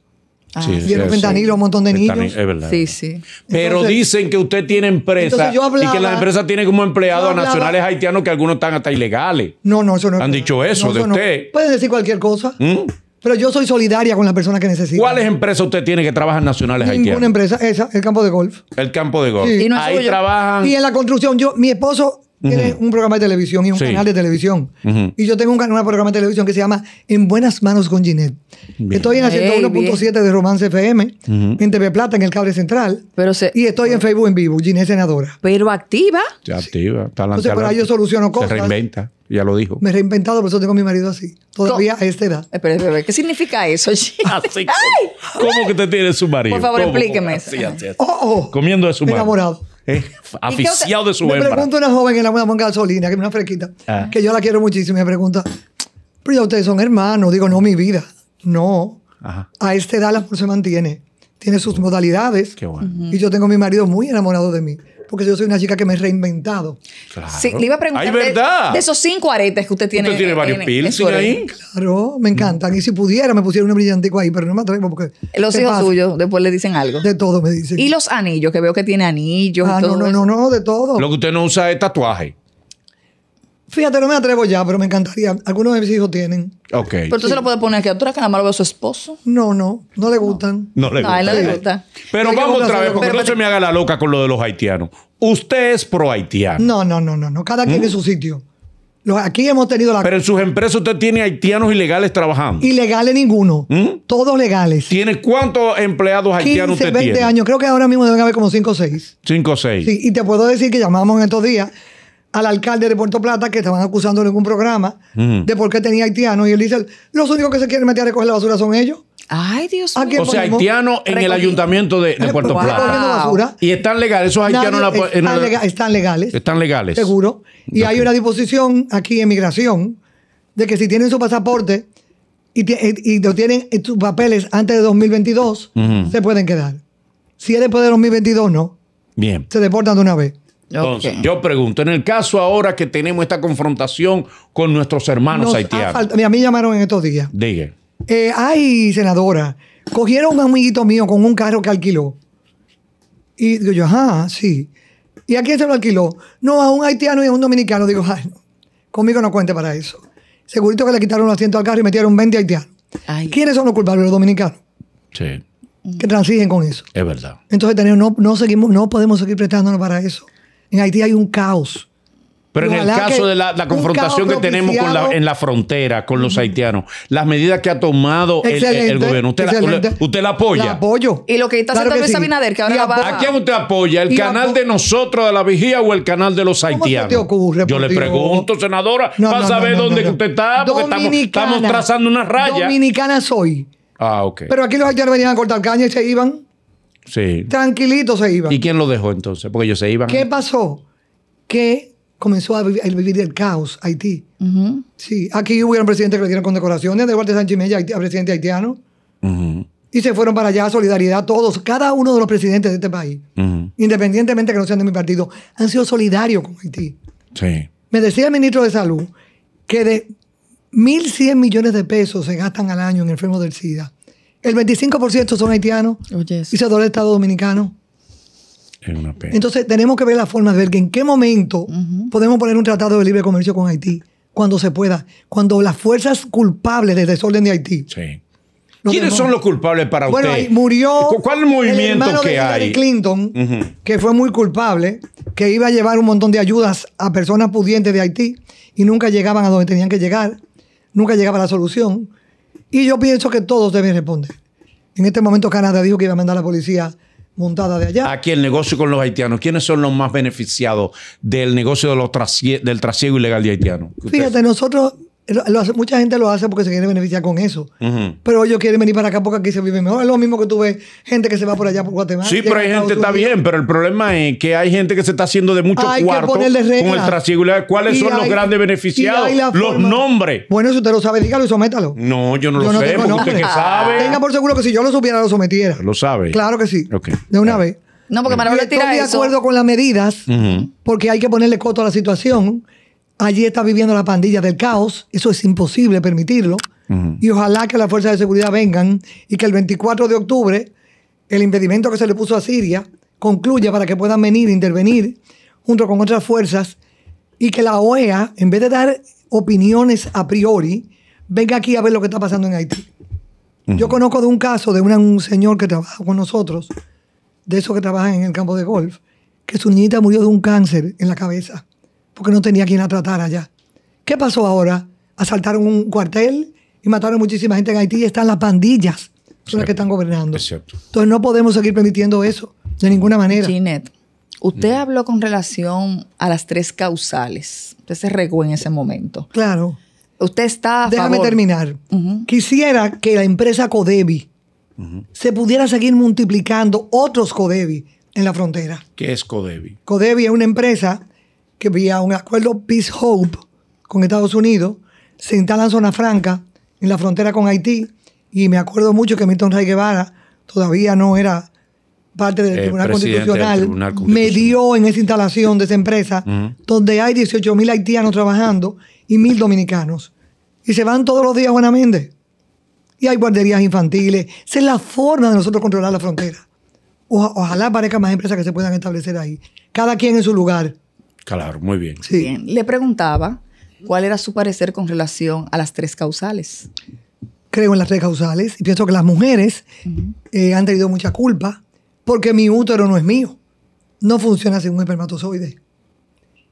Ah, sí, sí, fentanilo un montón de niños. Sí, sí. Pero dicen que usted tiene empresa y que la empresa tiene como empleados a nacionales haitianos que algunos están hasta ilegales. No, no, eso no. Han dicho eso de usted. Pueden decir cualquier cosa. ¿Mm? Pero yo soy solidaria con las personas que necesitan. ¿Cuáles empresas usted tiene que trabajan nacionales haitianos? Ninguna empresa, esa, el campo de golf. El campo de golf. Ahí trabajan. Y en la construcción, yo, mi esposo tiene un programa de televisión y un canal de televisión. Y yo tengo un, canal, programa de televisión que se llama En Buenas Manos con Ginette. Estoy en la 101.7 de Romance FM, en TV Plata, en el cable central. y estoy en Facebook en vivo, Ginette Senadora. Pero activa. activa. Entonces, por ahí yo soluciono cosas. Se reinventa. Ya lo dijo. Me he reinventado, por eso tengo mi marido así. Todavía a esta edad. Espera, eh, espera, ¿qué significa eso? así, ah, ¿Cómo que te tiene su marido? Por favor, explíqueme oh, oh. Comiendo de su marido. eh, de su me Me pregunta una joven en la buena gasolina, que es una fresquita, ah. que yo la quiero muchísimo, y me pregunta, pero ya ustedes son hermanos. Digo, no, mi vida. No. A este edad la amor se mantiene. Tiene sus modalidades. Qué bueno. Y yo tengo a mi marido muy enamorado de mí porque yo soy una chica que me he reinventado. Claro. Sí, le iba a preguntar. verdad! De, esos cinco aretes que usted tiene. ¿Usted tiene varios pills ahí? Claro, me encantan. Y si pudiera, me pusiera un brillantico ahí, pero no me atrevo porque. Los hijos suyos, después le dicen algo. De todo me dicen. Y los anillos, que veo que tiene anillos. y ah, todo no, no, no, no, de todo. Lo que usted no usa es tatuaje. Fíjate, no me atrevo ya, pero me encantaría. Algunos de mis hijos tienen. Ok. Pero tú se lo puedes poner aquí. ¿Tú eres que nada más lo ve su esposo? No, no. No le gustan. No, le gustan. gusta. le Pero vamos otra vez, porque el no se me haga la loca con lo de los haitianos. Usted es pro haitiano. No, no, no, no. Cada quien ¿Mm? en su sitio. aquí hemos tenido la. Pero en sus empresas usted tiene haitianos ilegales trabajando. Ilegales ninguno. ¿Mm? Todos legales. ¿Tiene cuántos empleados haitianos usted 20 tiene? 20 años. Creo que ahora mismo deben haber como 5 o 6. 5 o 6. Sí, y te puedo decir que llamamos en estos días al alcalde de Puerto Plata que estaban acusando en un programa de por qué tenía haitianos y él dice, los únicos que se quieren meter a recoger la basura son ellos. Ay, Dios mío. O sea, haitianos en el ayuntamiento de, Puerto Plata. Y están legales, esos haitianos están, legales. Están legales. Seguro. Y hay una disposición aquí en migración de que si tienen su pasaporte y, tienen sus papeles antes de 2022, se pueden quedar. Si es después de 2022, no. Bien. Se deportan de una vez. Entonces, yo pregunto, en el caso ahora que tenemos esta confrontación con nuestros hermanos haitianos. A mí llamaron en estos días. Dije. Eh, ay, senadora, cogieron a un amiguito mío con un carro que alquiló. Y digo yo, ajá, sí. ¿Y a quién se lo alquiló? No, a un haitiano y a un dominicano. Digo, ay, conmigo no cuente para eso. Segurito que le quitaron los asiento al carro y metieron 20 haitianos. ¿Quiénes son los culpables? Los dominicanos. Sí. Que transigen con eso. Es verdad. Entonces no, no, seguimos, no podemos seguir prestándonos para eso. En Haití hay un caos. Pero en el caso de la, confrontación que tenemos en la frontera con los haitianos, las medidas que ha tomado el, gobierno, ¿usted la, apoya? La apoyo. Y lo que está haciendo sí. Abinader, que ahora va a... quién usted apoya? ¿El canal de nosotros de la vigía o el canal de los haitianos? Te ocurre, Yo le pregunto, senadora, para saber dónde usted está, porque estamos, trazando una raya. Dominicana soy. Ah, ok. Pero aquí los haitianos venían a cortar caña y se iban. Sí. Tranquilito se iban. ¿Y quién lo dejó entonces? Porque ellos se iban. ¿Qué pasó? Que comenzó a, vivir, el caos Haití. Sí, aquí hubo un presidente que le dieron condecoraciones, de Walter Sánchez presidente haitiano. Y se fueron para allá, a solidaridad, todos, cada uno de los presidentes de este país, independientemente que no sean de mi partido, han sido solidarios con Haití. Sí. Me decía el ministro de Salud que de 1.100 millones de pesos se gastan al año en enfermos del SIDA. El 25% son haitianos oh, y se el Estado Dominicano. Entonces tenemos que ver la forma de ver que en qué momento podemos poner un tratado de libre comercio con Haití, cuando se pueda, cuando las fuerzas culpables del desorden de Haití. Sí. ¿Quiénes son los culpables para usted? Bueno, murió. ¿Cuál el movimiento que de Clinton, que fue muy culpable, que iba a llevar un montón de ayudas a personas pudientes de Haití y nunca llegaban a donde tenían que llegar, nunca llegaba la solución. Y yo pienso que todos deben responder. En este momento Canadá dijo que iba a mandar a la policía montada de allá. Aquí el negocio con los haitianos. ¿Quiénes son los más beneficiados del negocio del trasiego ilegal de haitianos? Fíjate, nosotros mucha gente lo hace porque se quiere beneficiar con eso. Pero ellos quieren venir para acá porque aquí se vive mejor. Es lo mismo que tú ves gente que se va por allá por Guatemala. Sí, pero hay gente, está bien, pero el problema es que hay gente que se está haciendo de muchos cuartos con el trasiego. ¿Cuáles son los grandes beneficiados? Los nombres. Bueno, si usted lo sabe, dígalo y sométalo. No, yo no lo sé, usted que sabe. Tenga por seguro que si yo lo supiera, lo sometiera. Lo sabe. Claro que sí. De una vez. No, porque me Estoy de acuerdo con las medidas, porque hay que ponerle coto a la situación allí está viviendo la pandilla del caos, eso es imposible permitirlo, y ojalá que las fuerzas de seguridad vengan y que el 24 de octubre el impedimento que se le puso a Siria concluya para que puedan venir, e intervenir junto con otras fuerzas y que la OEA, en vez de dar opiniones a priori, venga aquí a ver lo que está pasando en Haití. Yo conozco de un caso de un señor que trabaja con nosotros, de esos que trabajan en el campo de golf, que su niñita murió de un cáncer en la cabeza porque no tenía quien la tratar allá. ¿Qué pasó ahora? Asaltaron un cuartel y mataron muchísima gente en Haití y están las pandillas, son las que están gobernando. Es cierto. Entonces no podemos seguir permitiendo eso, de ninguna manera. Ginette, usted mm. habló con relación a las tres causales. Usted se regó en ese momento. Claro. Usted está. Déjame terminar. Quisiera que la empresa Codebi se pudiera seguir multiplicando otros Codebi en la frontera. ¿Qué es Codebi? Codebi es una empresa que vía un acuerdo Peace Hope con Estados Unidos se en zona franca en la frontera con Haití y me acuerdo mucho que Milton Rey Guevara todavía no era parte del eh, Tribunal, Constitucional, me dio en esa instalación de esa empresa donde hay 18 mil haitianos trabajando y mil dominicanos. Y se van todos los días a Méndez. Y hay guarderías infantiles. Esa es la forma de nosotros controlar la frontera. ojalá parezca más empresas que se puedan establecer ahí. Cada quien en su lugar. Claro, muy bien. Sí. Bien. Le preguntaba cuál era su parecer con relación a las tres causales. Creo en las tres causales y pienso que las mujeres eh, han tenido mucha culpa porque mi útero no es mío. No funciona sin un espermatozoide.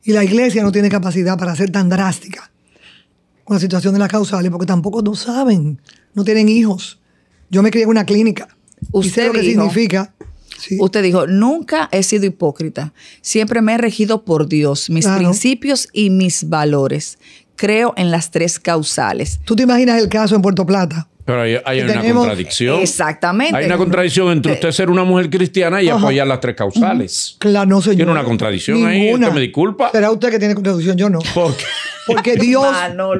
Y la iglesia no tiene capacidad para ser tan drástica con la situación de las causales porque tampoco no saben, no tienen hijos. Yo me crié en una clínica. ¿Usted y sé lo que significa Usted dijo, nunca he sido hipócrita, siempre me he regido por Dios, mis principios y mis valores. Creo en las tres causales. ¿Tú te imaginas el caso en Puerto Plata? Pero hay, hay una contradicción. Exactamente. Hay una contradicción entre eh, usted ser una mujer cristiana y apoyar las tres causales. Claro, no, señor. Tiene una contradicción ahí. Usted me disculpa. Será usted que tiene contradicción, yo no. ¿Por qué? Porque Dios,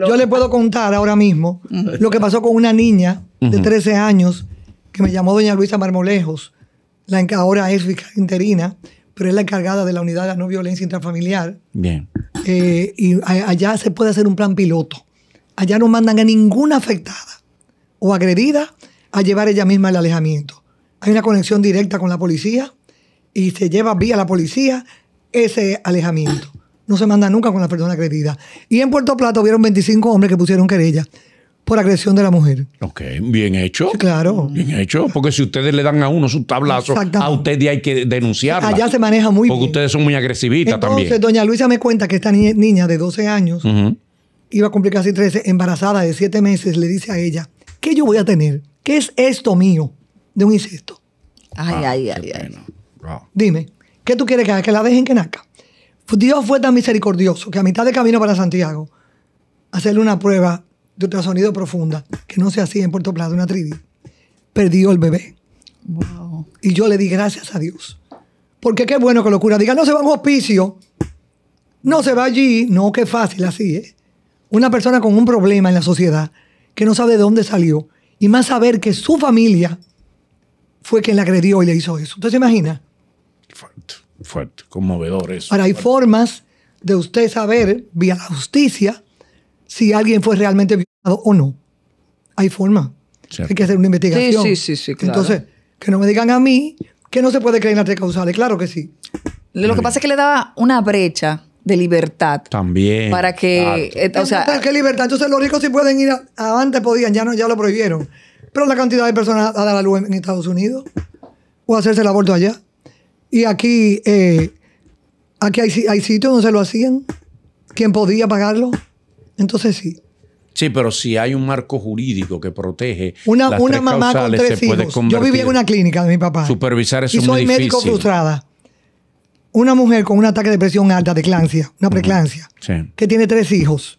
yo le puedo contar ahora mismo lo que pasó con una niña de 13 años que me llamó doña Luisa Marmolejos la, ahora es interina, pero es la encargada de la unidad de la no violencia intrafamiliar. Bien. Eh, y allá se puede hacer un plan piloto. Allá no mandan a ninguna afectada o agredida a llevar ella misma el alejamiento. Hay una conexión directa con la policía y se lleva vía la policía ese alejamiento. No se manda nunca con la persona agredida. Y en Puerto Plata hubieron 25 hombres que pusieron querella por agresión de la mujer. Ok, bien hecho. claro. Bien hecho, porque si ustedes le dan a uno su tablazo, a usted hay que denunciarla. Allá se maneja muy bien. Porque ustedes son muy agresivitas también. Entonces, doña Luisa me cuenta que esta niña de 12 años, iba a cumplir casi 13, embarazada de 7 meses, le dice a ella, ¿qué yo voy a tener? ¿Qué es esto mío de un incesto? Ay, ah, ay, ay, ay. Dime, ¿qué tú quieres que haga? ¿Que la dejen que naca? Dios fue tan misericordioso que a mitad de camino para Santiago, hacerle una prueba de ultrasonido profunda, que no se hacía en Puerto Plata, una tribu, perdió el bebé. Wow. Y yo le di gracias a Dios. Porque qué bueno que lo cura. Diga, no se va a un hospicio, no se va allí. No, qué fácil, así ¿eh? Una persona con un problema en la sociedad que no sabe de dónde salió y más saber que su familia fue quien la agredió y le hizo eso. ¿Usted se imagina? Fuerte, fuerte, conmovedor eso. Ahora, hay formas de usted saber, vía la justicia, si alguien fue realmente violado o no. Hay forma. Hay que hacer una investigación. Entonces, que no me digan a mí que no se puede creer en las tres causales. Claro que sí. Lo que pasa es que le daba una brecha de libertad. También. Para que, eh, o sea... ¿Qué libertad? Entonces los ricos sí pueden ir, antes podían, ya, no, ya lo prohibieron. Pero la cantidad de personas a dar la luz en, Estados Unidos o hacerse el aborto allá. Y aquí, eh, aquí hay, sitios donde se lo hacían. ¿Quién podía pagarlo? entonces sí. Sí, pero si hay un marco jurídico que protege una, mamá causales, con tres hijos. Yo vivía en una clínica de mi papá. Supervisar eso y soy médico frustrada. Una mujer con un ataque de presión alta, de una preclancia, que tiene tres hijos.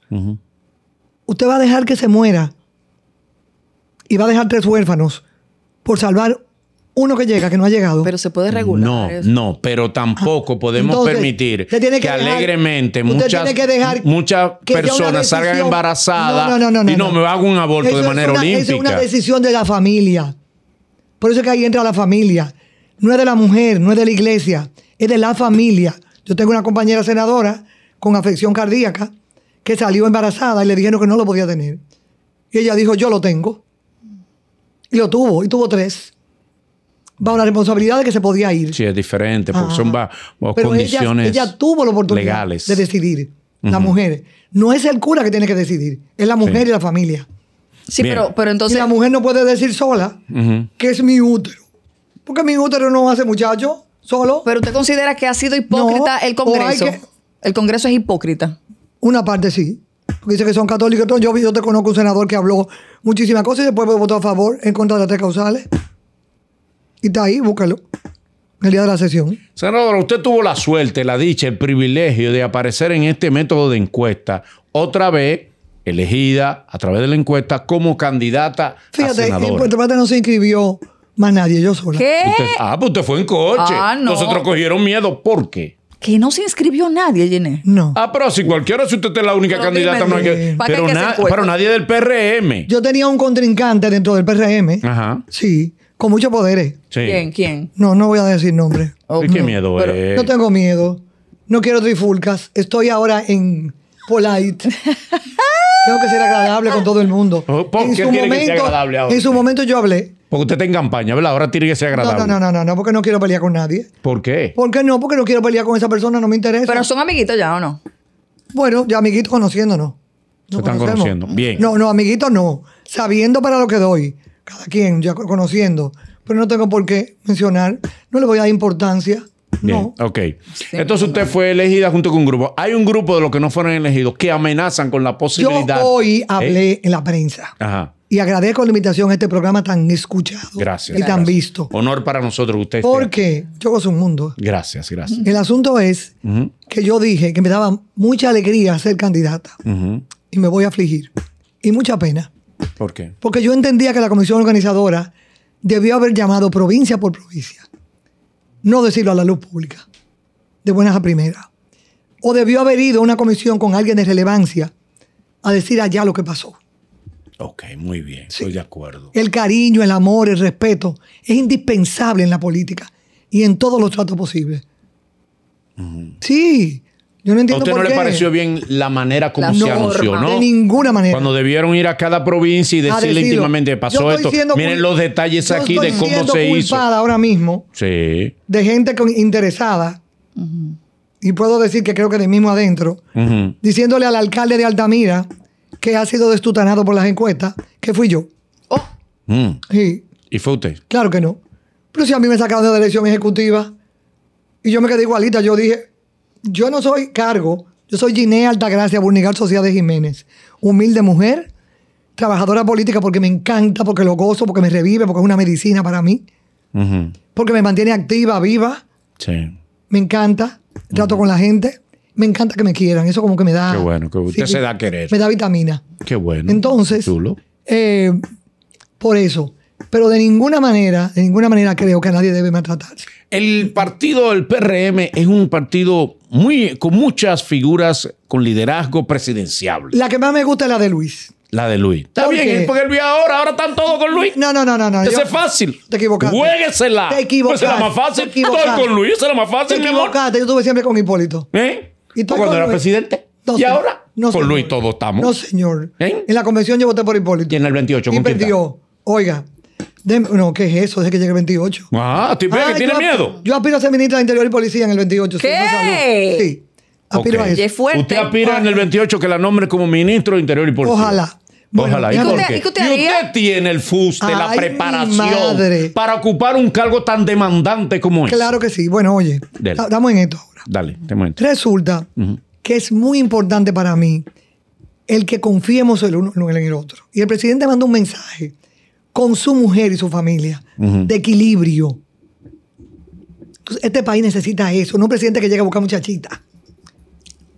Usted va a dejar que se muera y va a dejar tres huérfanos por salvar uno que llega, que no ha llegado. Pero se puede regular. No, no, pero tampoco ah, podemos permitir que, alegremente muchas, muchas personas salgan embarazadas no, y no, me hago un aborto de manera una, olímpica. es una decisión de la familia. Por eso es que ahí entra la familia. No es de la mujer, no es de la iglesia, es de la familia. Yo tengo una compañera senadora con afección cardíaca que salió embarazada y le dijeron que no lo podía tener. Y ella dijo, yo lo tengo. Y lo tuvo, y tuvo tres bajo la responsabilidad de que se podía ir. Sí, es diferente, porque son bajo Pero condiciones ella, tuvo la oportunidad legales. de decidir, la mujer. No es el cura que tiene que decidir, es la mujer y la familia. Sí, pero, pero entonces... la mujer no puede decir sola que es mi útero, porque mi útero no hace muchacho solo. Pero usted considera que ha sido hipócrita el Congreso. El Congreso es hipócrita. Una parte sí. Porque dice que son católicos. Yo, yo te conozco un senador que habló muchísimas cosas y después votó a favor en contra de las tres causales. Y está ahí, búscalo. El día de la sesión. Senadora, usted tuvo la suerte, la dicha, el privilegio de aparecer en este método de encuesta. Otra vez elegida a través de la encuesta como candidata Fíjate, a senadora. Fíjate, no se inscribió más nadie, yo sola. ¿Qué? ah, pues usted fue en coche. Ah, no. Nosotros cogieron miedo. ¿Por qué? Que no se inscribió nadie, Llené. No. Ah, pero si cualquiera, si usted es la única candidata, no hay que. Pero, pero, nadie del PRM. Yo tenía un contrincante dentro del PRM. Ajá. Sí con muchos poderes. Eh. ¿Quién? ¿Quién? No, no voy a decir nombre. Oh, ¿Qué miedo No tengo miedo. No quiero trifulcas. Estoy ahora en polite. tengo que ser agradable con todo el mundo. Oh, ¿Por en qué su momento, agradable ahora? En su momento yo hablé. Porque usted está en campaña, ¿verdad? Ahora tiene que ser agradable. No, no, no, no, no, porque no quiero pelear con nadie. ¿Por qué? Porque no, porque no quiero pelear con esa persona, no me interesa. Pero son amiguitos ya o no. Bueno, ya amiguitos conociéndonos. Se están conociendo. Bien. No, no, amiguitos no. Sabiendo para lo que doy cada quien ya conociendo, pero no tengo por qué mencionar, no le voy a dar importancia. no. ok. Entonces usted fue elegida junto con un grupo. Hay un grupo de los que no fueron elegidos que amenazan con la posibilidad. Yo hoy ¿Eh? hablé en la prensa. Y agradezco la invitación a este programa tan escuchado. Gracias. Y tan visto. Honor para nosotros usted. Porque yo gozo un mundo. Gracias, gracias. El asunto es que yo dije que me daba mucha alegría ser candidata. Y me voy a afligir. Y mucha pena. ¿Por qué? Porque yo entendía que la comisión organizadora debió haber llamado provincia por provincia, no decirlo a la luz pública, de buenas a primeras. O debió haber ido a una comisión con alguien de relevancia a decir allá lo que pasó. Ok, muy bien, estoy de acuerdo. El cariño, el amor, el respeto es indispensable en la política y en todos los tratos posibles. Sí, no ¿A usted no le pareció bien la manera como se anunció, no? De ninguna manera. Cuando debieron ir a cada provincia y decirle íntimamente, pasó esto. Miren los detalles aquí de cómo se hizo. ahora mismo de gente interesada. Y puedo decir que creo que de mismo adentro, diciéndole al alcalde de Altamira que ha sido destutanado por las encuestas, que fui yo. Oh. Mm. ¿Y fue usted? Claro que no. Pero si a mí me sacaron de la elección ejecutiva y yo me quedé igualita, yo dije, yo no soy cargo, yo soy Ginea Altagracia Burnigal Sociedad de Jiménez, humilde mujer, trabajadora política porque me encanta, porque lo gozo, porque me revive, porque es una medicina para mí, porque me mantiene activa, viva. Sí. Me encanta, trato con la gente, me encanta que me quieran, eso como que me da... Qué bueno, que usted se da a querer. Me da vitamina. Qué bueno. Entonces, eh, por eso, pero de ninguna manera, de ninguna manera creo que nadie debe maltratarse. El partido del PRM es un partido muy, con muchas figuras con liderazgo presidenciable. La que más me gusta es la de Luis. La de Luis. Está bien, porque Luis ahora, ahora están todos con Luis. No, no, no, no. no. Ese es fácil. Te equivocaste. Jueguesela. Te equivocaste. Es la más fácil. Estoy con Luis, esa la más fácil. Te equivocaste. Yo estuve siempre con Hipólito. ¿Eh? Y cuando era presidente. ¿Y ahora? con Luis todos estamos. No, señor. ¿Eh? En la convención yo voté por Hipólito. Y en el 28, Y perdió. Oiga, no, ¿qué es eso? Desde que llegue el 28. Ah, tipe, tiene miedo? Yo aspiro a ser ministra de Interior y Policía en el 28. ¿Qué? Sí. sí. Es Usted aspira en el 28 que la nombre como ministro de Interior y Policía. Ojalá. Ojalá. ¿Y, usted, tiene el fuste, la preparación para ocupar un cargo tan demandante como este. Claro que sí. Bueno, oye, damos estamos en esto ahora. Dale, te muestro. Resulta que es muy importante para mí el que confiemos el uno en el otro. Y el presidente manda un mensaje con su mujer y su familia, de equilibrio. este país necesita eso, no un presidente que llegue a buscar muchachita.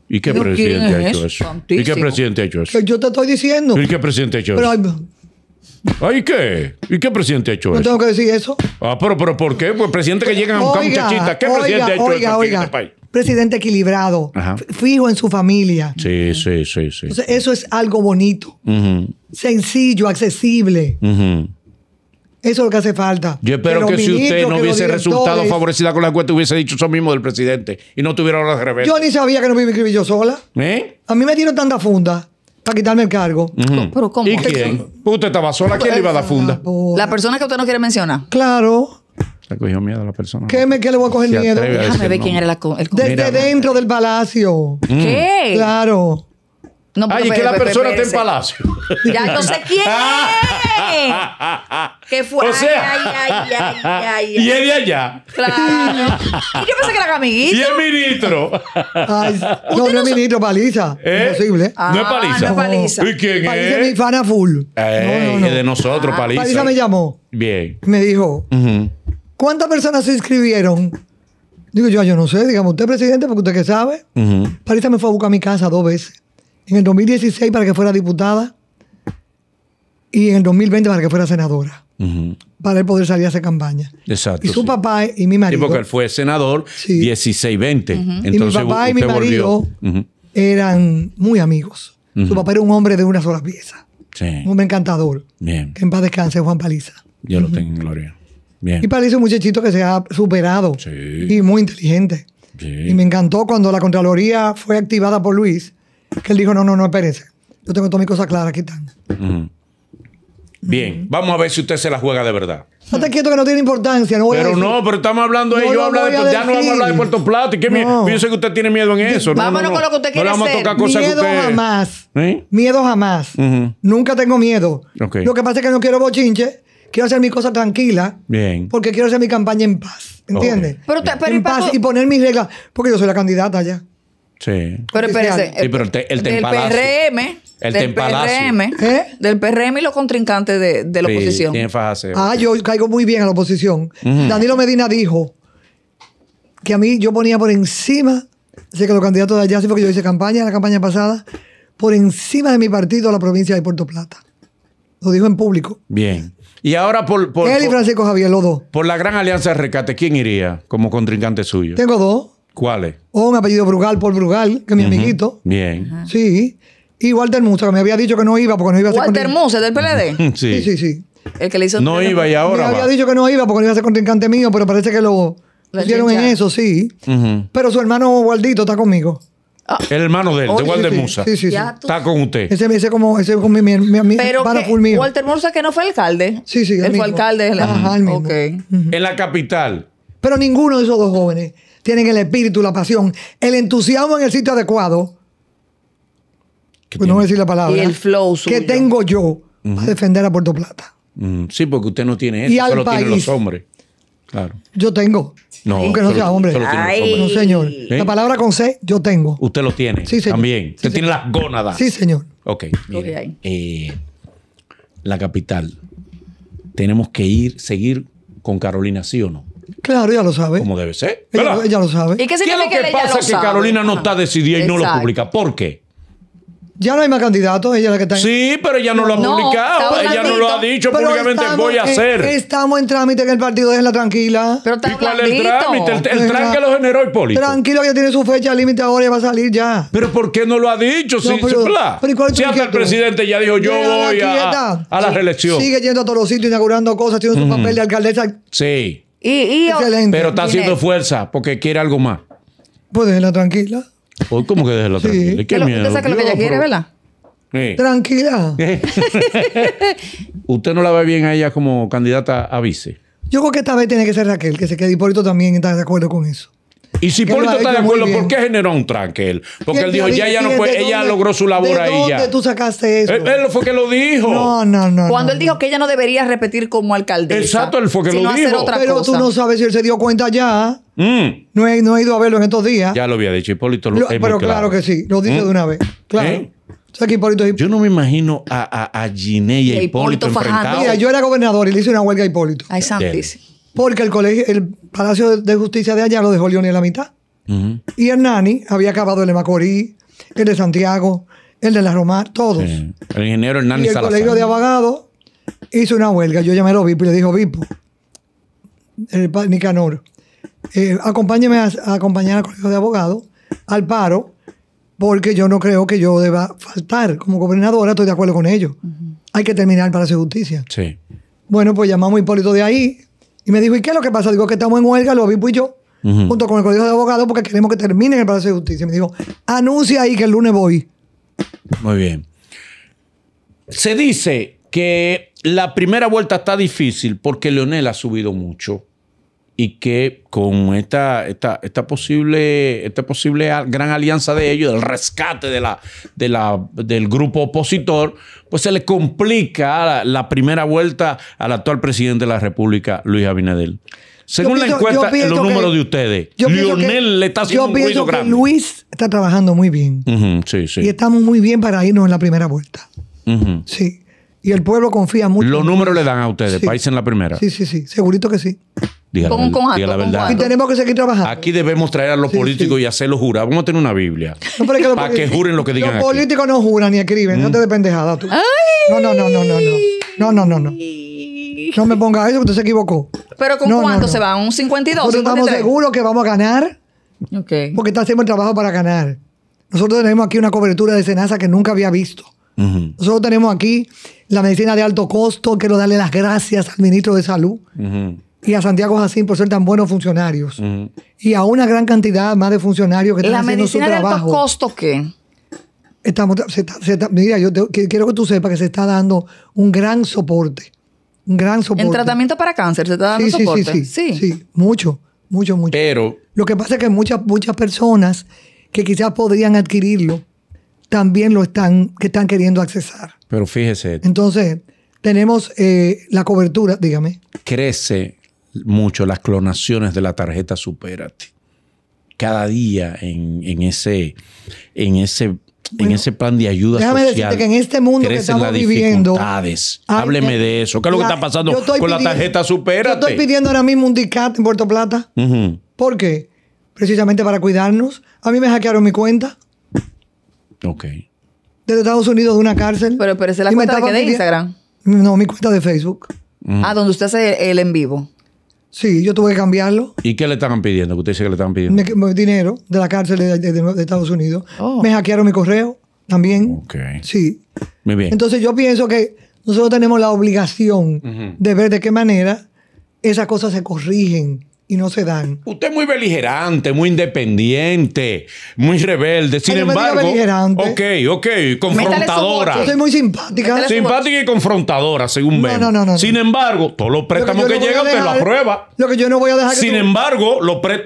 ¿Y qué presidente ha hecho eso? ¿Y qué presidente ha hecho eso? Que yo te estoy diciendo. ¿Y qué presidente ha hecho eso? ¿Ay qué? ¿Y qué presidente ha hecho eso? No tengo que decir eso. Ah, pero, pero ¿por qué? Pues presidente que llega a buscar muchachitas. ¿Qué presidente ha hecho oiga, eso en este país? presidente equilibrado, fijo en su familia. Sí, sí, sí, sí. Entonces, eso es algo bonito, sencillo, accesible. Eso es lo que hace falta. Yo espero que, si usted no hubiese resultado favorecida con la encuesta, hubiese dicho eso mismo del presidente y no tuviera horas de revés. Yo ni sabía que no me iba a yo sola. ¿Eh? A mí me dieron tanta funda para quitarme el cargo. ¿Pero cómo? ¿Y quién? Usted estaba sola, ¿quién le iba a dar funda? La persona que usted no quiere mencionar. Claro. Le cogió miedo a la persona. ¿Qué, me, qué le voy a coger miedo? Déjame ver quién era el Desde dentro del palacio. Mm. ¿Qué? Claro. No, Ay, y que la persona está en palacio. Ya no sé quién ah. ¿Qué fue? O sea, ay, ay, ay, ay, ay. y es de allá. Claro. Y yo pensé que era Y amiguito. ministro. Ay, no, no es ministro, paliza. ¿Eh? Imposible. Ah, no es paliza. no es paliza. ¿Y quién Paliza es mi fan a full. Eh, es de nosotros, ah, paliza. Paliza me llamó. Bien. Me dijo, ¿Cuántas personas se inscribieron? Digo yo, yo no sé, digamos, usted presidente, porque usted que sabe. Paliza me fue a buscar a mi casa dos veces. En el 2016 para que fuera diputada y en el 2020 para que fuera senadora. Para él poder salir a hacer campaña. Exacto. Y su papá y mi marido. Sí, porque él fue senador sí. 16-20. Entonces, y mi papá y mi marido eran muy amigos. Su papá era un hombre de una sola pieza. Sí. Un hombre encantador. Bien. Que en paz descanse, Juan Paliza. Yo lo tengo en gloria. Bien. Y parece un muchachito que se ha superado y muy inteligente. Y me encantó cuando la Contraloría fue activada por Luis, que él dijo, no, no, no, espérese. Yo tengo todas mis cosas claras, aquí están. Bien, vamos a ver si usted se la juega de verdad. te quieto que no tiene importancia. No pero no, pero estamos hablando de ya no vamos a hablar de Puerto Plata. ¿Qué no. que usted tiene miedo en eso. Vámonos con lo que usted quiere vamos ¿Eh? miedo jamás. Miedo jamás. Nunca tengo miedo. Lo que pasa es que no quiero bochinche quiero hacer mi cosa tranquila. Bien. Porque quiero hacer mi campaña en paz. ¿Entiendes? Pero, en y paz y poner mis reglas. Porque yo soy la candidata ya. Sí. Pero el, el del PRM. El del PRM. ¿Eh? Del PRM y los contrincantes de, la oposición. Tiene fase, ah, yo caigo muy bien a la oposición. Danilo Medina dijo que a mí yo ponía por encima, sé que los candidatos de allá, sí, porque yo hice campaña, la campaña pasada, por encima de mi partido a la provincia de Puerto Plata. Lo dijo en público. Bien. Y ahora por... Él y Francisco Javier, los dos. Por la gran alianza de rescate, ¿quién iría como contrincante suyo? Tengo dos. ¿Cuáles? Un apellido Brugal, por Brugal, que es mi amiguito. Bien. Sí. Y Walter Musa, que me había dicho que no iba porque no iba a ser Walter Musa, del PLD. sí. sí, sí, El que le hizo... No iba y ahora Me había dicho que no iba porque no iba a ser contrincante mío, pero parece que lo... Hicieron en eso, sí. Pero su hermano Waldito está conmigo. Ah. El hermano de él, de oh, Walter Musa. Sí, sí, Está con usted. Ese, es como, ese mi, amigo, Pero para que, Walter Musa que no fue alcalde. Sí, sí. Él fue alcalde. Ajá, En la capital. Pero ninguno de esos dos jóvenes tienen el espíritu, la pasión, el entusiasmo en el sitio adecuado. Pues no voy a decir la palabra. Y el flow suyo. Que tengo yo a defender a Puerto Plata. Sí, porque usted no tiene eso, y solo tienen los hombres. Claro. Yo tengo. No, no hombre. señor. La palabra con C yo tengo. Usted lo tiene. Sí, señor. También. usted tiene las gónadas. Sí, señor. Ok. Eh, la capital. Tenemos que ir, seguir con Carolina, ¿sí o no? Claro, ya lo sabe. Como debe ser. Ella, lo sabe. ¿Y qué es lo que pasa que Carolina no está decidida y no lo publica? ¿Por qué? Ya no hay más candidatos, ella es la que está. Sí, pero ella no, lo ha publicado, ella no lo ha dicho pero públicamente, voy a hacer. estamos en trámite en el partido, déjenla tranquila. ¿Y cuál es el trámite? El, trámite lo generó el político. Tranquilo, que tiene su fecha límite ahora y va a salir ya. Pero ¿por qué no lo ha dicho? si, pero, el presidente ya dijo, yo voy a, a, la reelección. Sigue yendo a todos los sitios, inaugurando cosas, tiene su papel de alcaldesa. Sí. Y, y Excelente. Pero está haciendo fuerza porque quiere algo más. Pues déjenla tranquila. Pues, ¿Cómo que déjela tranquila? ¿Qué miedo? Usted lo que ella quiere, ¿verdad? Tranquila. ¿Usted no la ve bien a ella como candidata a vice? Yo creo que esta vez tiene que ser Raquel, que se quede. Hipólito también está de acuerdo con eso. Y si Hipólito está de acuerdo, ¿por qué generó un tranque él? Porque él dijo, ya ella no puede, ella logró su labor ahí ya. ¿Dónde tú sacaste eso? Él, fue que lo dijo. No, no, no. Cuando él dijo que ella no debería repetir como alcaldesa. Exacto, él fue que lo dijo. Pero cosa. tú no sabes si él se dio cuenta ya. Mm. No, he, no, he, ido a verlo en estos días. Ya lo había dicho, Hipólito. pero claro. que sí, lo dice ¿Mm? de una vez. Claro. ¿Eh? Yo no me imagino a, a, y a Hipólito, enfrentados. yo era gobernador y le hice una huelga a Hipólito. Ay, santísimo. Porque el colegio, el Palacio de Justicia de allá lo dejó León en la mitad. Y Hernani había acabado el de Macorís, el de Santiago, el de la Romar, todos. El ingeniero Hernani y el colegio de abogados hizo una huelga. Yo llamé al obispo y le dije, obispo, el Nicanor, eh, acompáñeme a, acompañar al colegio de abogados al paro, porque yo no creo que yo deba faltar. Como gobernadora estoy de acuerdo con ellos. Hay que terminar para hacer justicia. Sí. Bueno, pues llamamos a Hipólito de ahí, y me dijo, ¿y qué es lo que pasa? Digo que estamos en huelga, lo vi y pues, yo, junto con el Código de Abogados, porque queremos que termine el Palacio de Justicia. me dijo, anuncia ahí que el lunes voy. Muy bien. Se dice que la primera vuelta está difícil porque Leonel ha subido mucho y que con esta, esta, esta, posible, esta posible gran alianza de ellos, del rescate de la, de la, del grupo opositor, pues se le complica la, primera vuelta al actual presidente de la República, Luis Abinadel. Según la encuesta, los números de ustedes, Lionel le está haciendo un que Luis está trabajando muy bien. Y estamos muy bien para irnos en la primera vuelta. Sí. Y el pueblo confía mucho. Los números le dan a ustedes, país en la primera. Sí, sí, sí. Segurito que sí con, diga la verdad. Y tenemos que seguir trabajando. Aquí debemos traer a los políticos y hacerlos jurar. Vamos a tener una Biblia. para que, juren lo que digan. Los políticos no juran ni escriben. No te mm. de pendejada tú. No, no, no, no, no. No, no, no, no. No me pongas eso, usted se equivocó. Pero ¿con cuánto se va? ¿Un 52? Nosotros estamos seguros que vamos a ganar. porque Porque haciendo el trabajo para ganar. Nosotros tenemos aquí una cobertura de Senasa que nunca había visto. Nosotros tenemos aquí la medicina de alto costo. Quiero darle las gracias al ministro de Salud y a Santiago Jacín por ser tan buenos funcionarios. Y a una gran cantidad más de funcionarios que están haciendo su trabajo. ¿La medicina de costos qué? Estamos, mira, yo quiero que tú sepas que se está dando un gran soporte. Un gran soporte. En tratamiento para cáncer se está dando sí, soporte. Sí, sí, sí, mucho, mucho, mucho. Pero. Lo que pasa es que muchas, muchas personas que quizás podrían adquirirlo también lo están, que están queriendo accesar. Pero fíjese. Entonces, tenemos eh, la cobertura, dígame. Crece mucho las clonaciones de la tarjeta Superate. Cada día en, ese, en ese en ese plan de ayuda déjame social. decirte que en este mundo que estamos las viviendo. Ah, Hábleme eh, de eso. ¿Qué es lo que está pasando con la tarjeta Superate Yo estoy pidiendo ahora mismo un DICAT en Puerto Plata. porque ¿Por qué? Precisamente para cuidarnos. A mí me hackearon mi cuenta. Ok. Desde Estados Unidos de una cárcel. Pero, pero es la cuenta de, que de Instagram. No, mi cuenta de Facebook. Ah, donde usted hace el en vivo. Sí, yo tuve que cambiarlo. ¿Y qué le estaban pidiendo? ¿Qué usted dice que le estaban pidiendo. dinero de la cárcel de, Estados Unidos. Oh. Me hackearon mi correo también. Ok. Sí. Muy bien. Entonces yo pienso que nosotros tenemos la obligación de ver de qué manera esas cosas se corrigen y no se dan. Usted es muy beligerante, muy independiente, muy rebelde. Sin embargo, beligerante. ok, ok, confrontadora. Yo soy muy simpática. simpática y confrontadora, según veo. No, no, no, Sin embargo, todos los préstamos que, llegan te lo aprueba. Lo que yo no voy a dejar. Sin embargo,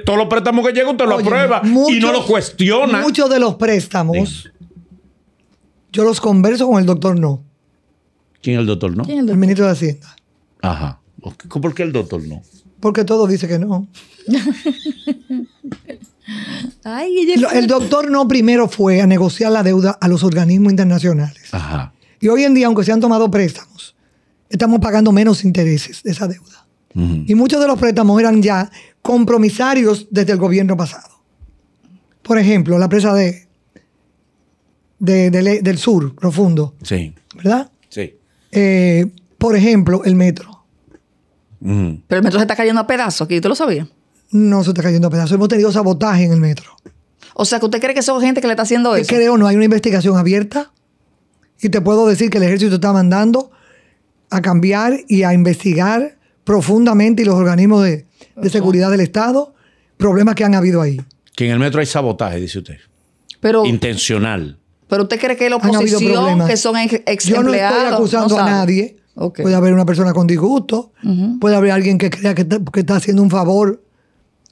todos los préstamos que llegan te lo aprueba y no lo cuestiona. Muchos de los préstamos, yo los converso con el doctor No. ¿Quién es el doctor No? El, el ministro de Hacienda. Ajá. ¿Por qué el doctor No? Porque todo dice que no. El doctor no primero fue a negociar la deuda a los organismos internacionales. Y hoy en día, aunque se han tomado préstamos, estamos pagando menos intereses de esa deuda. Y muchos de los préstamos eran ya compromisarios desde el gobierno pasado. Por ejemplo, la presa de, del sur, profundo. Sí. ¿Verdad? Sí. Eh, por ejemplo, el metro. Pero el metro se está cayendo a pedazos, ¿tú lo sabías? No se está cayendo a pedazos. Hemos tenido sabotaje en el metro. O sea, que usted cree que son gente que le está haciendo eso. Creo, no hay una investigación abierta. Y te puedo decir que el ejército está mandando a cambiar y a investigar profundamente y los organismos de, seguridad del Estado problemas que han habido ahí. Que en el metro hay sabotaje, dice usted. Intencional. Pero usted cree que la oposición, que son ex, no estoy acusando a nadie. Puede haber una persona con disgusto, puede haber alguien que crea que, está haciendo un favor,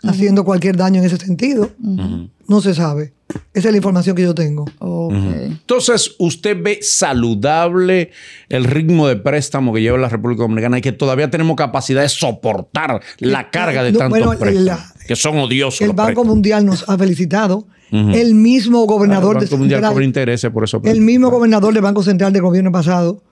haciendo cualquier daño en ese sentido. No se sabe. Esa es la información que yo tengo. Entonces, ¿usted ve saludable el ritmo de préstamo que lleva la República Dominicana y que todavía tenemos capacidad de soportar la carga de tantos préstamos? que son odiosos. El Banco Mundial nos ha felicitado. El mismo gobernador del Banco Mundial intereses por eso. El mismo gobernador del Banco Central del gobierno pasado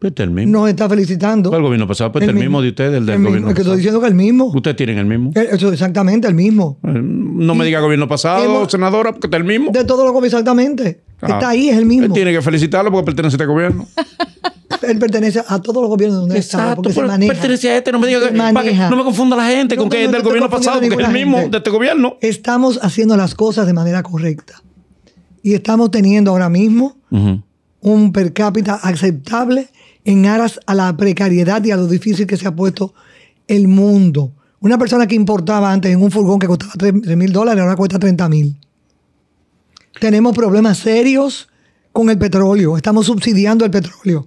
pues mismo. Nos está felicitando. el gobierno pasado? Pues el, el mismo, de ustedes, el del gobierno. pasado. es que estoy diciendo que el mismo. Ustedes tienen el mismo. Eh, eso, exactamente, el mismo. Eh, no me diga gobierno pasado, senadora, porque está el mismo. De todos los gobiernos, exactamente. Ah. está ahí, es el mismo. Él tiene que felicitarlo porque pertenece a este gobierno. él pertenece a todos los gobiernos donde está, porque se maneja. Pertenece a este, no me diga que, no me confunda la gente con que es del gobierno pasado, porque es el mismo de este gobierno. Estamos haciendo las cosas de manera correcta. Y estamos teniendo ahora mismo un per cápita aceptable en aras a la precariedad y a lo difícil que se ha puesto el mundo. Una persona que importaba antes en un furgón que costaba 3 mil dólares, ahora cuesta 30 mil. Tenemos problemas serios con el petróleo. Estamos subsidiando el petróleo.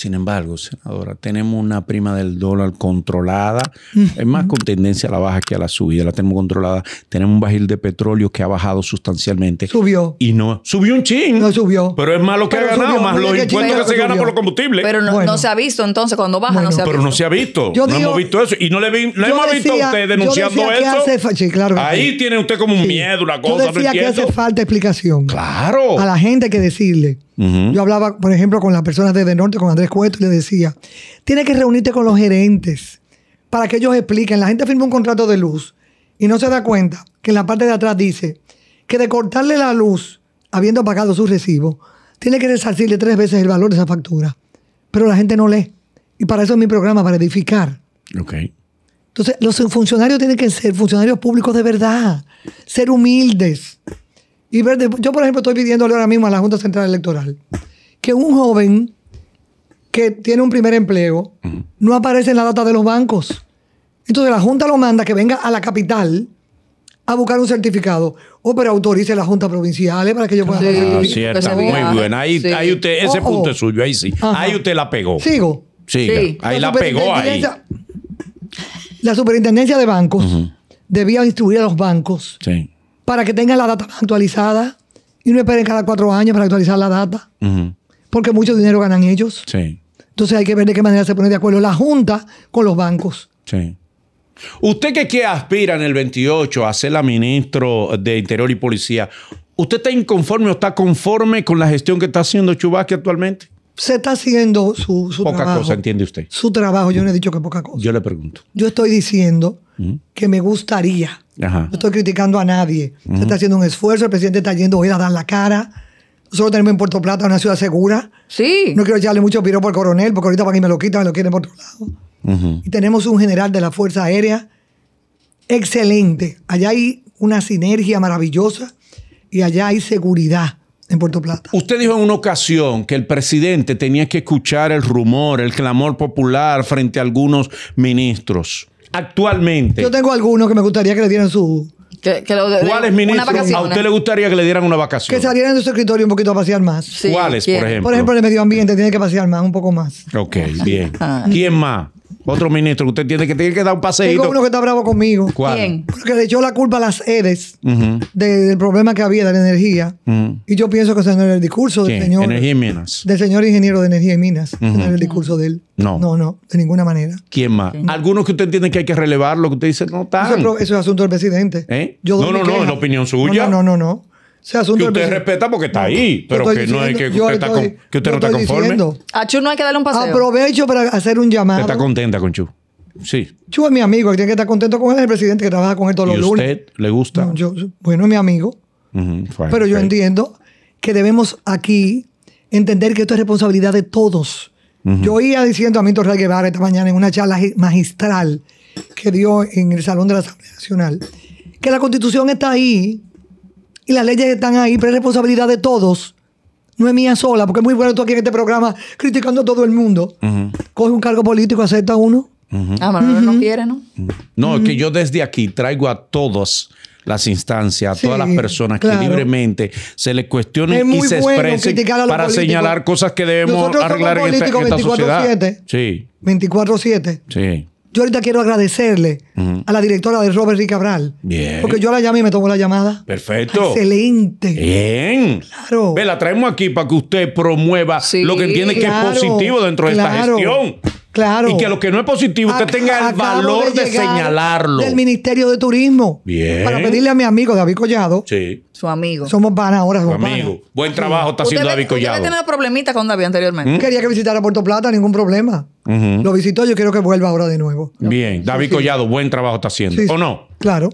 Sin embargo, senadora, tenemos una prima del dólar controlada, es más con tendencia a la baja que a la subida, la tenemos controlada. Tenemos un bajil de petróleo que ha bajado sustancialmente. Subió. Y no, subió un chin. No subió. Pero es más lo que ha ganado, más los impuestos que se ganan por los combustibles. Pero no, se ha visto entonces cuando baja, no se ha visto. Pero no se ha visto. no hemos visto eso. Y no le hemos visto a usted denunciando eso. Ahí tiene usted como un miedo, una cosa. Yo decía que hace falta explicación. Claro. A la gente hay que decirle. Yo hablaba, por ejemplo, con las personas desde norte, con Andrés Cueto, y le decía, tiene que reunirte con los gerentes para que ellos expliquen. La gente firma un contrato de luz y no se da cuenta que en la parte de atrás dice que de cortarle la luz, habiendo pagado su recibo, tiene que resarcirle tres veces el valor de esa factura. Pero la gente no lee. Y para eso es mi programa, para edificar. Entonces, los funcionarios tienen que ser funcionarios públicos de verdad, ser humildes, y yo por ejemplo estoy pidiéndole ahora mismo a la Junta Central Electoral que un joven que tiene un primer empleo no aparece en la data de los bancos. Entonces la Junta lo manda que venga a la capital a buscar un certificado o oh, pero autorice la Junta Provincial para que yo pueda sí, cierto, Muy bien, ahí, usted, ese punto es suyo, ahí sí. Ahí usted la pegó. Sigo. Sí. Ahí la, pegó ahí. La superintendencia de bancos debía instruir a los bancos sí para que tengan la data actualizada y no esperen cada cuatro años para actualizar la data, porque mucho dinero ganan ellos. Sí. Entonces hay que ver de qué manera se pone de acuerdo la Junta con los bancos. Sí. Usted que, aspira en el 28 a ser la ministro de Interior y Policía, ¿usted está inconforme o está conforme con la gestión que está haciendo Chubasque actualmente? Se está haciendo su, trabajo. Poca cosa, entiende usted. Su trabajo, yo no he dicho que poca cosa. Yo le pregunto. Yo estoy diciendo que me gustaría no estoy criticando a nadie. Se está haciendo un esfuerzo, el presidente está yendo hoy a dar la cara. Nosotros tenemos en Puerto Plata una ciudad segura. Sí. No quiero echarle mucho piro por coronel, porque ahorita para mí me lo quitan, me lo quieren por otro lado. Y tenemos un general de la Fuerza Aérea excelente. Allá hay una sinergia maravillosa y allá hay seguridad en Puerto Plata. Usted dijo en una ocasión que el presidente tenía que escuchar el rumor, el clamor popular frente a algunos ministros actualmente. Yo tengo algunos que me gustaría que le dieran su. ¿Cuáles ministros a usted le gustaría que le dieran una vacación? Que salieran de su escritorio un poquito a pasear más. ¿Cuáles, por ejemplo? Por ejemplo, el medio ambiente tiene que pasear más, un poco más. Ok, bien. ¿Quién más? Otro ministro usted tiene que tiene que dar un paseíto. Tengo uno que está bravo conmigo. ¿Cuál? ¿Quién? Porque le echó la culpa a las EDES del problema que había de la energía. Y yo pienso que eso no era el discurso del señor. Energía y Minas. Del señor ingeniero de Energía y Minas. No el discurso de él. No. No, no, de ninguna manera. ¿Quién más? Algunos que usted entiende que hay que relevar, lo que usted dice no está. Eso, es asunto del presidente. ¿Eh? no, no, no, es la opinión suya. No, no, no, no que usted respeta porque está ahí, pero que no hay que usted, no está conforme. a ah, Chu no hay que darle un paseo. Aprovecho para hacer un llamado. está contenta con Chu. Sí. Chu es mi amigo, tiene que estar contento con él, el presidente que trabaja con él todos los lunes. ¿Y usted le gusta? bueno, es mi amigo. pero yo entiendo que debemos aquí entender que esto es responsabilidad de todos. Yo oía diciendo a Mito Real Guevara esta mañana en una charla magistral que dio en el Salón de la Asamblea Nacional que la Constitución está ahí y las leyes están ahí, pero es responsabilidad de todos. No es mía sola, porque es muy bueno tú aquí en este programa criticando a todo el mundo. Coge un cargo político, acepta uno. Ah, no quiere, ¿no? No, es que yo desde aquí traigo a todos las instancias, a todas las personas que libremente se les cuestione y se expresen para señalar cosas que debemos arreglar en este- esta, sociedad. sí. 24-7. Sí. Yo ahorita quiero agradecerle a la directora de Robert Ricabral. Bien. Porque yo la llamé y me tomó la llamada. Perfecto. Excelente. Bien. Claro. Ve, la traemos aquí para que usted promueva lo que tiene que es positivo dentro de esta gestión. Y que lo que no es positivo, usted tenga el valor de, señalarlo. Del Ministerio de Turismo. Bien. Para pedirle a mi amigo David Collado. Sí. Su amigo. Somos panas ahora. su amigo. Buen trabajo está haciendo David Collado. Usted tenido problemitas con David anteriormente. ¿Mm? Quería que visitara Puerto Plata, ningún problema. Lo visitó, yo quiero que vuelva ahora de nuevo. Bien. David Collado, buen trabajo está haciendo. ¿O no? Claro.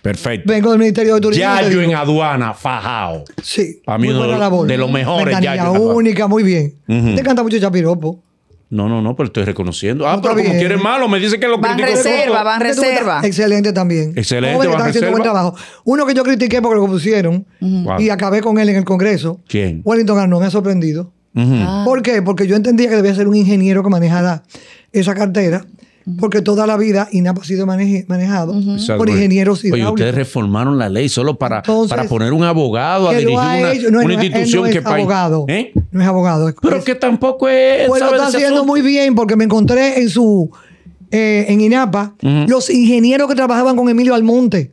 Perfecto. Vengo del Ministerio de Turismo. Yayo en aduana, fajao. Sí. Para mí uno de, los mejores. Yayo única, muy bien. Te encanta mucho Chapiropo. No, no, no, pero estoy reconociendo. Ah, pero como quieres malo, me dice que lo van Reserva, Van reserva, Excelente también. Excelente, van Uno que yo critiqué porque lo pusieron y acabé con él en el Congreso. ¿Quién? Wellington Arnold, me ha sorprendido. Ah. ¿Por qué? Porque yo entendía que debía ser un ingeniero que manejara esa cartera porque toda la vida INAPA ha sido manejado por ingenieros hidráulicos. Oye, ustedes reformaron la ley solo para, para poner un abogado a dirigir una, institución no es Abogado, No es abogado. Pero que tampoco es. Pues lo está haciendo muy bien porque me encontré en su. Eh, en INAPA, los ingenieros que trabajaban con Emilio Almonte.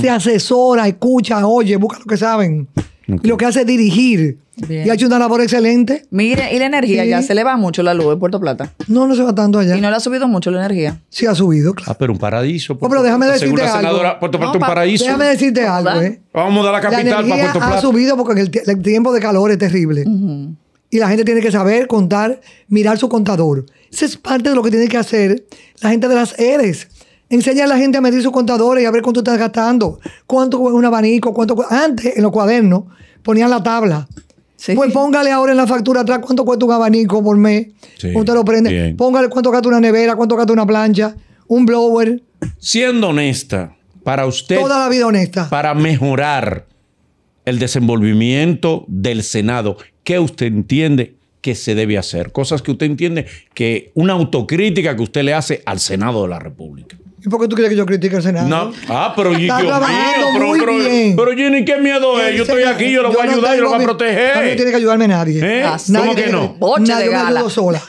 Se asesora, escucha, oye, busca lo que saben. Lo que hace es dirigir. Y ha hecho una labor excelente. Mire, y la energía ya se le va mucho la luz en Puerto Plata. No, no se va tanto allá. Y no le ha subido mucho la energía. Sí, ha subido, claro. Ah, pero un paraíso. Oh, pero déjame decirte algo. Puerto Plata, un paraíso. Déjame decirte algo, eh. Vamos a la capital para Puerto Plata. Ha subido porque el, tiempo de calor es terrible. Y la gente tiene que saber contar, mirar su contador. Eso es parte de lo que tiene que hacer la gente de las ERES. Enseña a la gente a medir sus contadores y a ver cuánto estás gastando. Cuánto es un abanico, cuánto Antes, en los cuadernos, ponían la tabla. Pues póngale ahora en la factura atrás cuánto cuesta un abanico por mes. Usted lo prende. Póngale cuánto gasta una nevera, cuánto gasta una plancha, un blower. Siendo honesta, para usted. Toda la vida honesta. Para mejorar el desenvolvimiento del Senado, ¿qué usted entiende que se debe hacer? Cosas que usted entiende que una autocrítica que usted le hace al Senado de la República. ¿Y por qué tú quieres que yo critique al Senado? No. Ah, pero Está muy bien. pero Jenny, ¿qué miedo es? Yo estoy aquí, yo lo voy a ayudar, yo lo voy a proteger. No, tiene que ayudarme nadie. ¿Eh? ¿Cómo que no? Nadie me ayuda sola.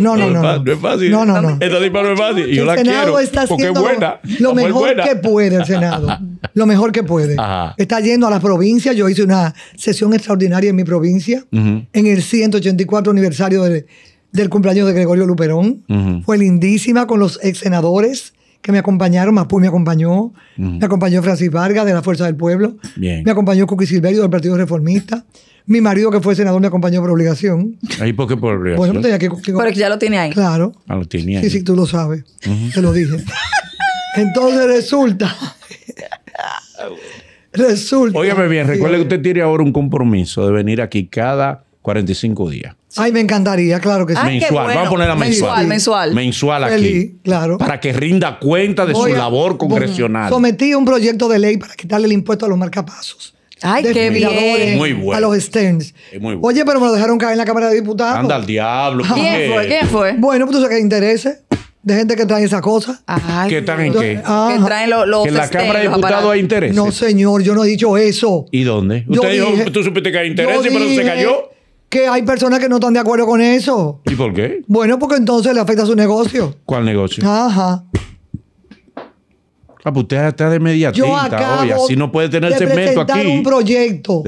No, no, no. No es fácil. No, no, no. Esta no es fácil. Y yo la quiero. Porque buena. Lo mejor que puede el Senado. Lo mejor que puede. Está yendo a las provincias. Yo hice una sesión extraordinaria en mi provincia en el 184 aniversario del cumpleaños de Gregorio Luperón. Fue lindísima con los ex senadores que me acompañaron, Mapu me acompañó, me acompañó Francis Vargas de la Fuerza del Pueblo, me acompañó Coqui Silverio del Partido Reformista, mi marido que fue senador me acompañó por obligación. ¿Ahí por por obligación? tenía que, que, ya lo tiene ahí. Claro. Ah, lo tiene ahí. Sí, sí, tú lo sabes, te lo dije. Entonces resulta... resulta... Óigame bien, recuerde que usted eh. tiene ahora un compromiso de venir aquí cada 45 días. Ay, me encantaría, claro que sí. Ah, mensual, vamos a ponerla mensual. Mensual, mensual. aquí. claro. Para que rinda cuenta de su labor congresional. Sometí un proyecto de ley para quitarle el impuesto a los marcapasos. Ay, qué bien. Muy bueno. A los stands. Muy bueno. Oye, pero me lo dejaron caer en la Cámara de Diputados. Anda al diablo. ¿Quién fue? ¿Quién fue? Bueno, pues tú sabes que interese ¿eh? de gente que trae esas cosas. ¿Qué traen en qué? Que traen los, los ¿Que en la Cámara de Diputados hay interés? No, señor, yo no he dicho eso. ¿Y dónde? Usted dijo, tú supiste que hay interés, pero se cayó que hay personas que no están de acuerdo con eso. ¿Y por qué? Bueno, porque entonces le afecta a su negocio. ¿Cuál negocio? Ajá. Ah, pues usted está de tinta, obvio. Si no puede tener de aquí. un proyecto.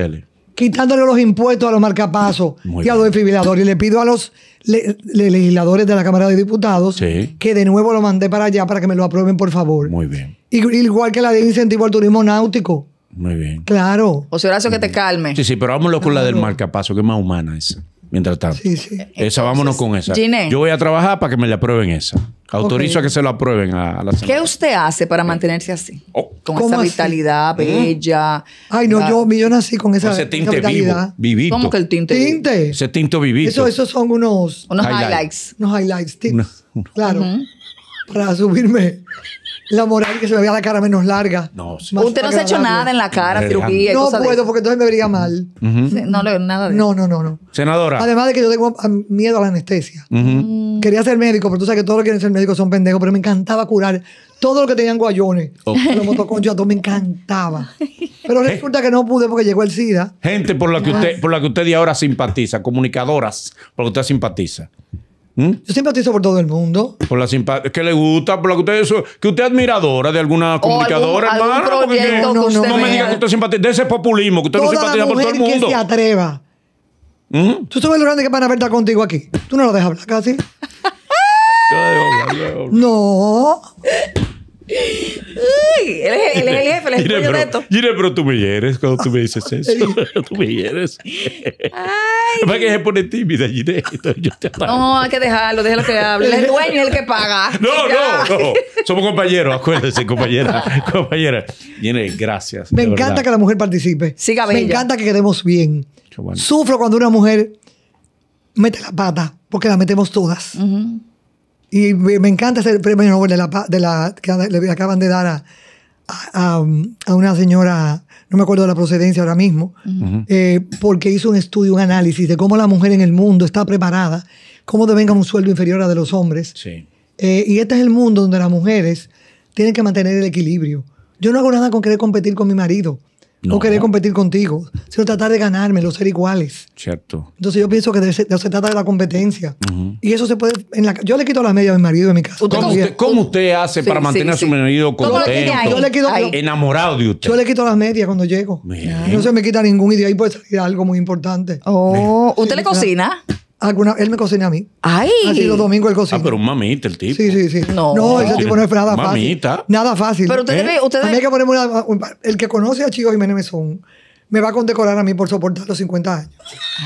Quitándole los impuestos a los marcapasos y a los desfibriladores. Y le pido a los legisladores de la Cámara de Diputados que de nuevo lo mande para allá para que me lo aprueben, por favor. Muy bien. igual que la de incentivo al turismo náutico. Muy bien. Claro. O sea, Horacio, que te calme. Sí, sí, pero vámonos con la del marcapaso, que es más humana esa. Mientras tanto. Sí, sí. Esa, vámonos con esa. Yo voy a trabajar para que me la aprueben esa. Autorizo a que se lo aprueben a, la semana. ¿Qué usted hace para mantenerse así? Oh. Con esa vitalidad ¿Eh? bella. Ay, no, yo, nací con esa, ese tinte vivo, vivito. ¿Cómo que el tinte? Tinte. Ese tinto vivito. Eso, esos son unos... Unos highlights. Unos highlights, Claro. Para subirme la moral que se me veía la cara menos larga. No, Usted no se ha hecho nada en la cara, cirugía. No puedo, porque entonces me vería mal. No le nada de No, no, no, Senadora. Además de que yo tengo miedo a la anestesia. Mm. Quería ser médico, pero tú sabes que todos los que quieren ser médicos son pendejos, pero me encantaba curar todo lo que tenían guayones. Los motoconchos a todos me encantaba. Pero eh. resulta que no pude porque llegó el SIDA. Gente por la que usted, ah. por la que usted y ahora simpatiza, comunicadoras, por la que usted simpatiza. ¿Mm? Yo simpatizo por todo el mundo. Por la simpatía. es Que le gusta, por lo que usted que usted es admiradora de alguna comunicadora, hermano. Algún no, no, no, no me diga que usted simpatiza. De ese populismo, que usted no simpatiza por todo el mundo. Que se atreva. ¿Mm? Tú sabes lo grande que van a ver contigo aquí. Tú no lo dejas hablar casi. no. Uy, él, es, el jefe, él es el jefe de esto. Gine, pero tú me hieres cuando tú me dices eso. tú me hieres. Ay. que se pone tímida, Gine. Yo te no, hay que dejarlo, déjalo que hable. El dueño es el que paga. No, no, no. Somos compañeros, acuérdense, compañera. compañera. Gine, gracias. Me encanta que la mujer participe. Siga Me encanta que quedemos bien. Sufro cuando una mujer mete la pata, porque la metemos todas. Y me, encanta ese premio Nobel de la, que le acaban de dar a, a, una señora, no me acuerdo de la procedencia ahora mismo, eh, porque hizo un estudio, un análisis de cómo la mujer en el mundo está preparada, cómo devenga un sueldo inferior a de los hombres. Eh, y este es el mundo donde las mujeres tienen que mantener el equilibrio. Yo no hago nada con querer competir con mi marido. No, querer competir contigo, sino tratar de ganarme, los ser iguales. Cierto. Entonces yo pienso que se trata de la competencia. Y eso se puede... yo le quito las medias a mi marido en mi casa. ¿Cómo usted, hace para mantener a su marido contento, yo le quito, enamorado de usted? Yo le quito las medias cuando llego. No se me quita ningún y de puede salir algo muy importante. Oh, ¿Usted le cocina? él me cocina a mí. ¡Ay! Así los domingos él cocina. Ah, pero un mamita el tipo. Sí, sí, sí. No, ese tipo no es nada fácil. Mamita. Nada fácil. Pero ustedes... ¿Eh? ustedes... A que ponerme una... el que conoce a Chico Jiménez Mesón me va a condecorar a mí por soportar los 50 años.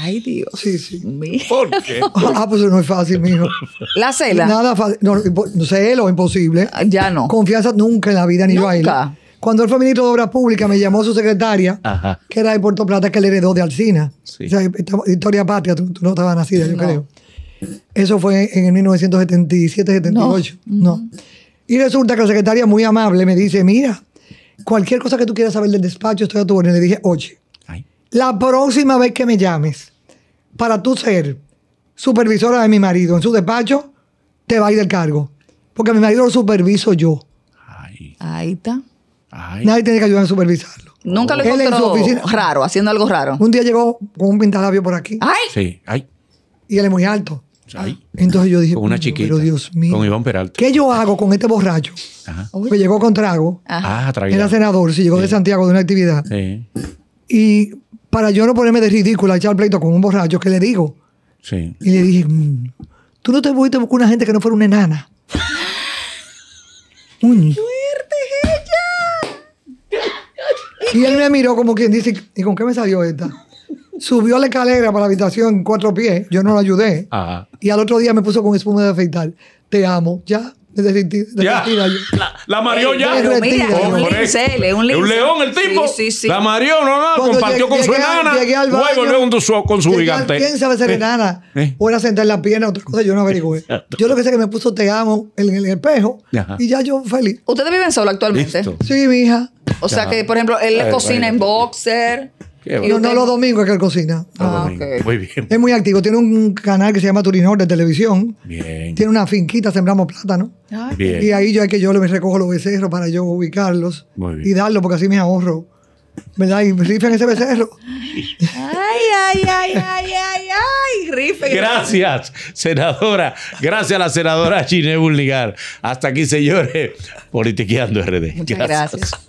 Ay, Dios. Sí, sí. ¿Por qué? Ah, pues no es fácil, mijo. La cela. Nada fácil. No, sé lo imposible. Ah, ya no. Confianza nunca en la vida ni nunca. Cuando él fue ministro de Obras Públicas, me llamó su secretaria, que era de Puerto Plata, que le heredó de Alcina. historia patria, tú, no estabas nacida, yo creo. Eso fue en el 1977-78. No. Y resulta que la secretaria, muy amable, me dice: Mira, cualquier cosa que tú quieras saber del despacho, estoy a tu orden. Le dije: Oye, la próxima vez que me llames, para tú ser supervisora de mi marido en su despacho, te va a ir del cargo. Porque mi marido lo superviso yo. Ahí está. Nadie tiene que ayudar a supervisarlo. Nunca lo encontró en raro, haciendo algo raro. Un día llegó con un pintalabio por aquí. ¡Ay! Sí, ay. Y él es muy alto. Entonces yo dije, con una chiquita, pero Dios mío, con Iván Peralta. ¿Qué yo hago con este borracho? Ajá. Que pues llegó con trago. Ajá. Ah. Ah, Era senador, si llegó de Santiago de una actividad. Sí. Y para yo no ponerme de ridícula echar pleito con un borracho, ¿qué le digo? Sí. Y le dije, mm, tú no te fuiste con una gente que no fuera una enana. Uy. Y él me miró como quien dice, ¿y con qué me salió esta? Subió la escalera para la habitación en cuatro pies, yo no lo ayudé. Y al otro día me puso con espuma de afeitar. Te amo, ya. De sentido, ya. la, la eh, ya. un es un león el tipo. Sí, sí, La Mario no, no, compartió con su enana. Luego volvió con, su, con su gigante. ¿Quién sabe ser eh, enana? Eh. O era sentar la pierna, otra cosa, yo no averigüé. yo lo que sé es que me puso te amo en, el espejo y ya yo feliz. ¿Ustedes viven solo actualmente? Sí, mi hija. O sea que, por ejemplo, él cocina en boxer no, no los domingos es que él cocina. Ah, es muy activo. Tiene un canal que se llama Turinor de televisión. Bien. Tiene una finquita, sembramos plátano. Ah, y ahí yo es que yo me recojo los becerros para yo ubicarlos y darlos porque así me ahorro. ¿Verdad? Y rifen ese becerro. Ay, ay, ay, ay, ay, ay, rifen. Gracias, senadora. Gracias a la senadora Chine Bulligar! Hasta aquí, señores, Politiqueando RD. gracias.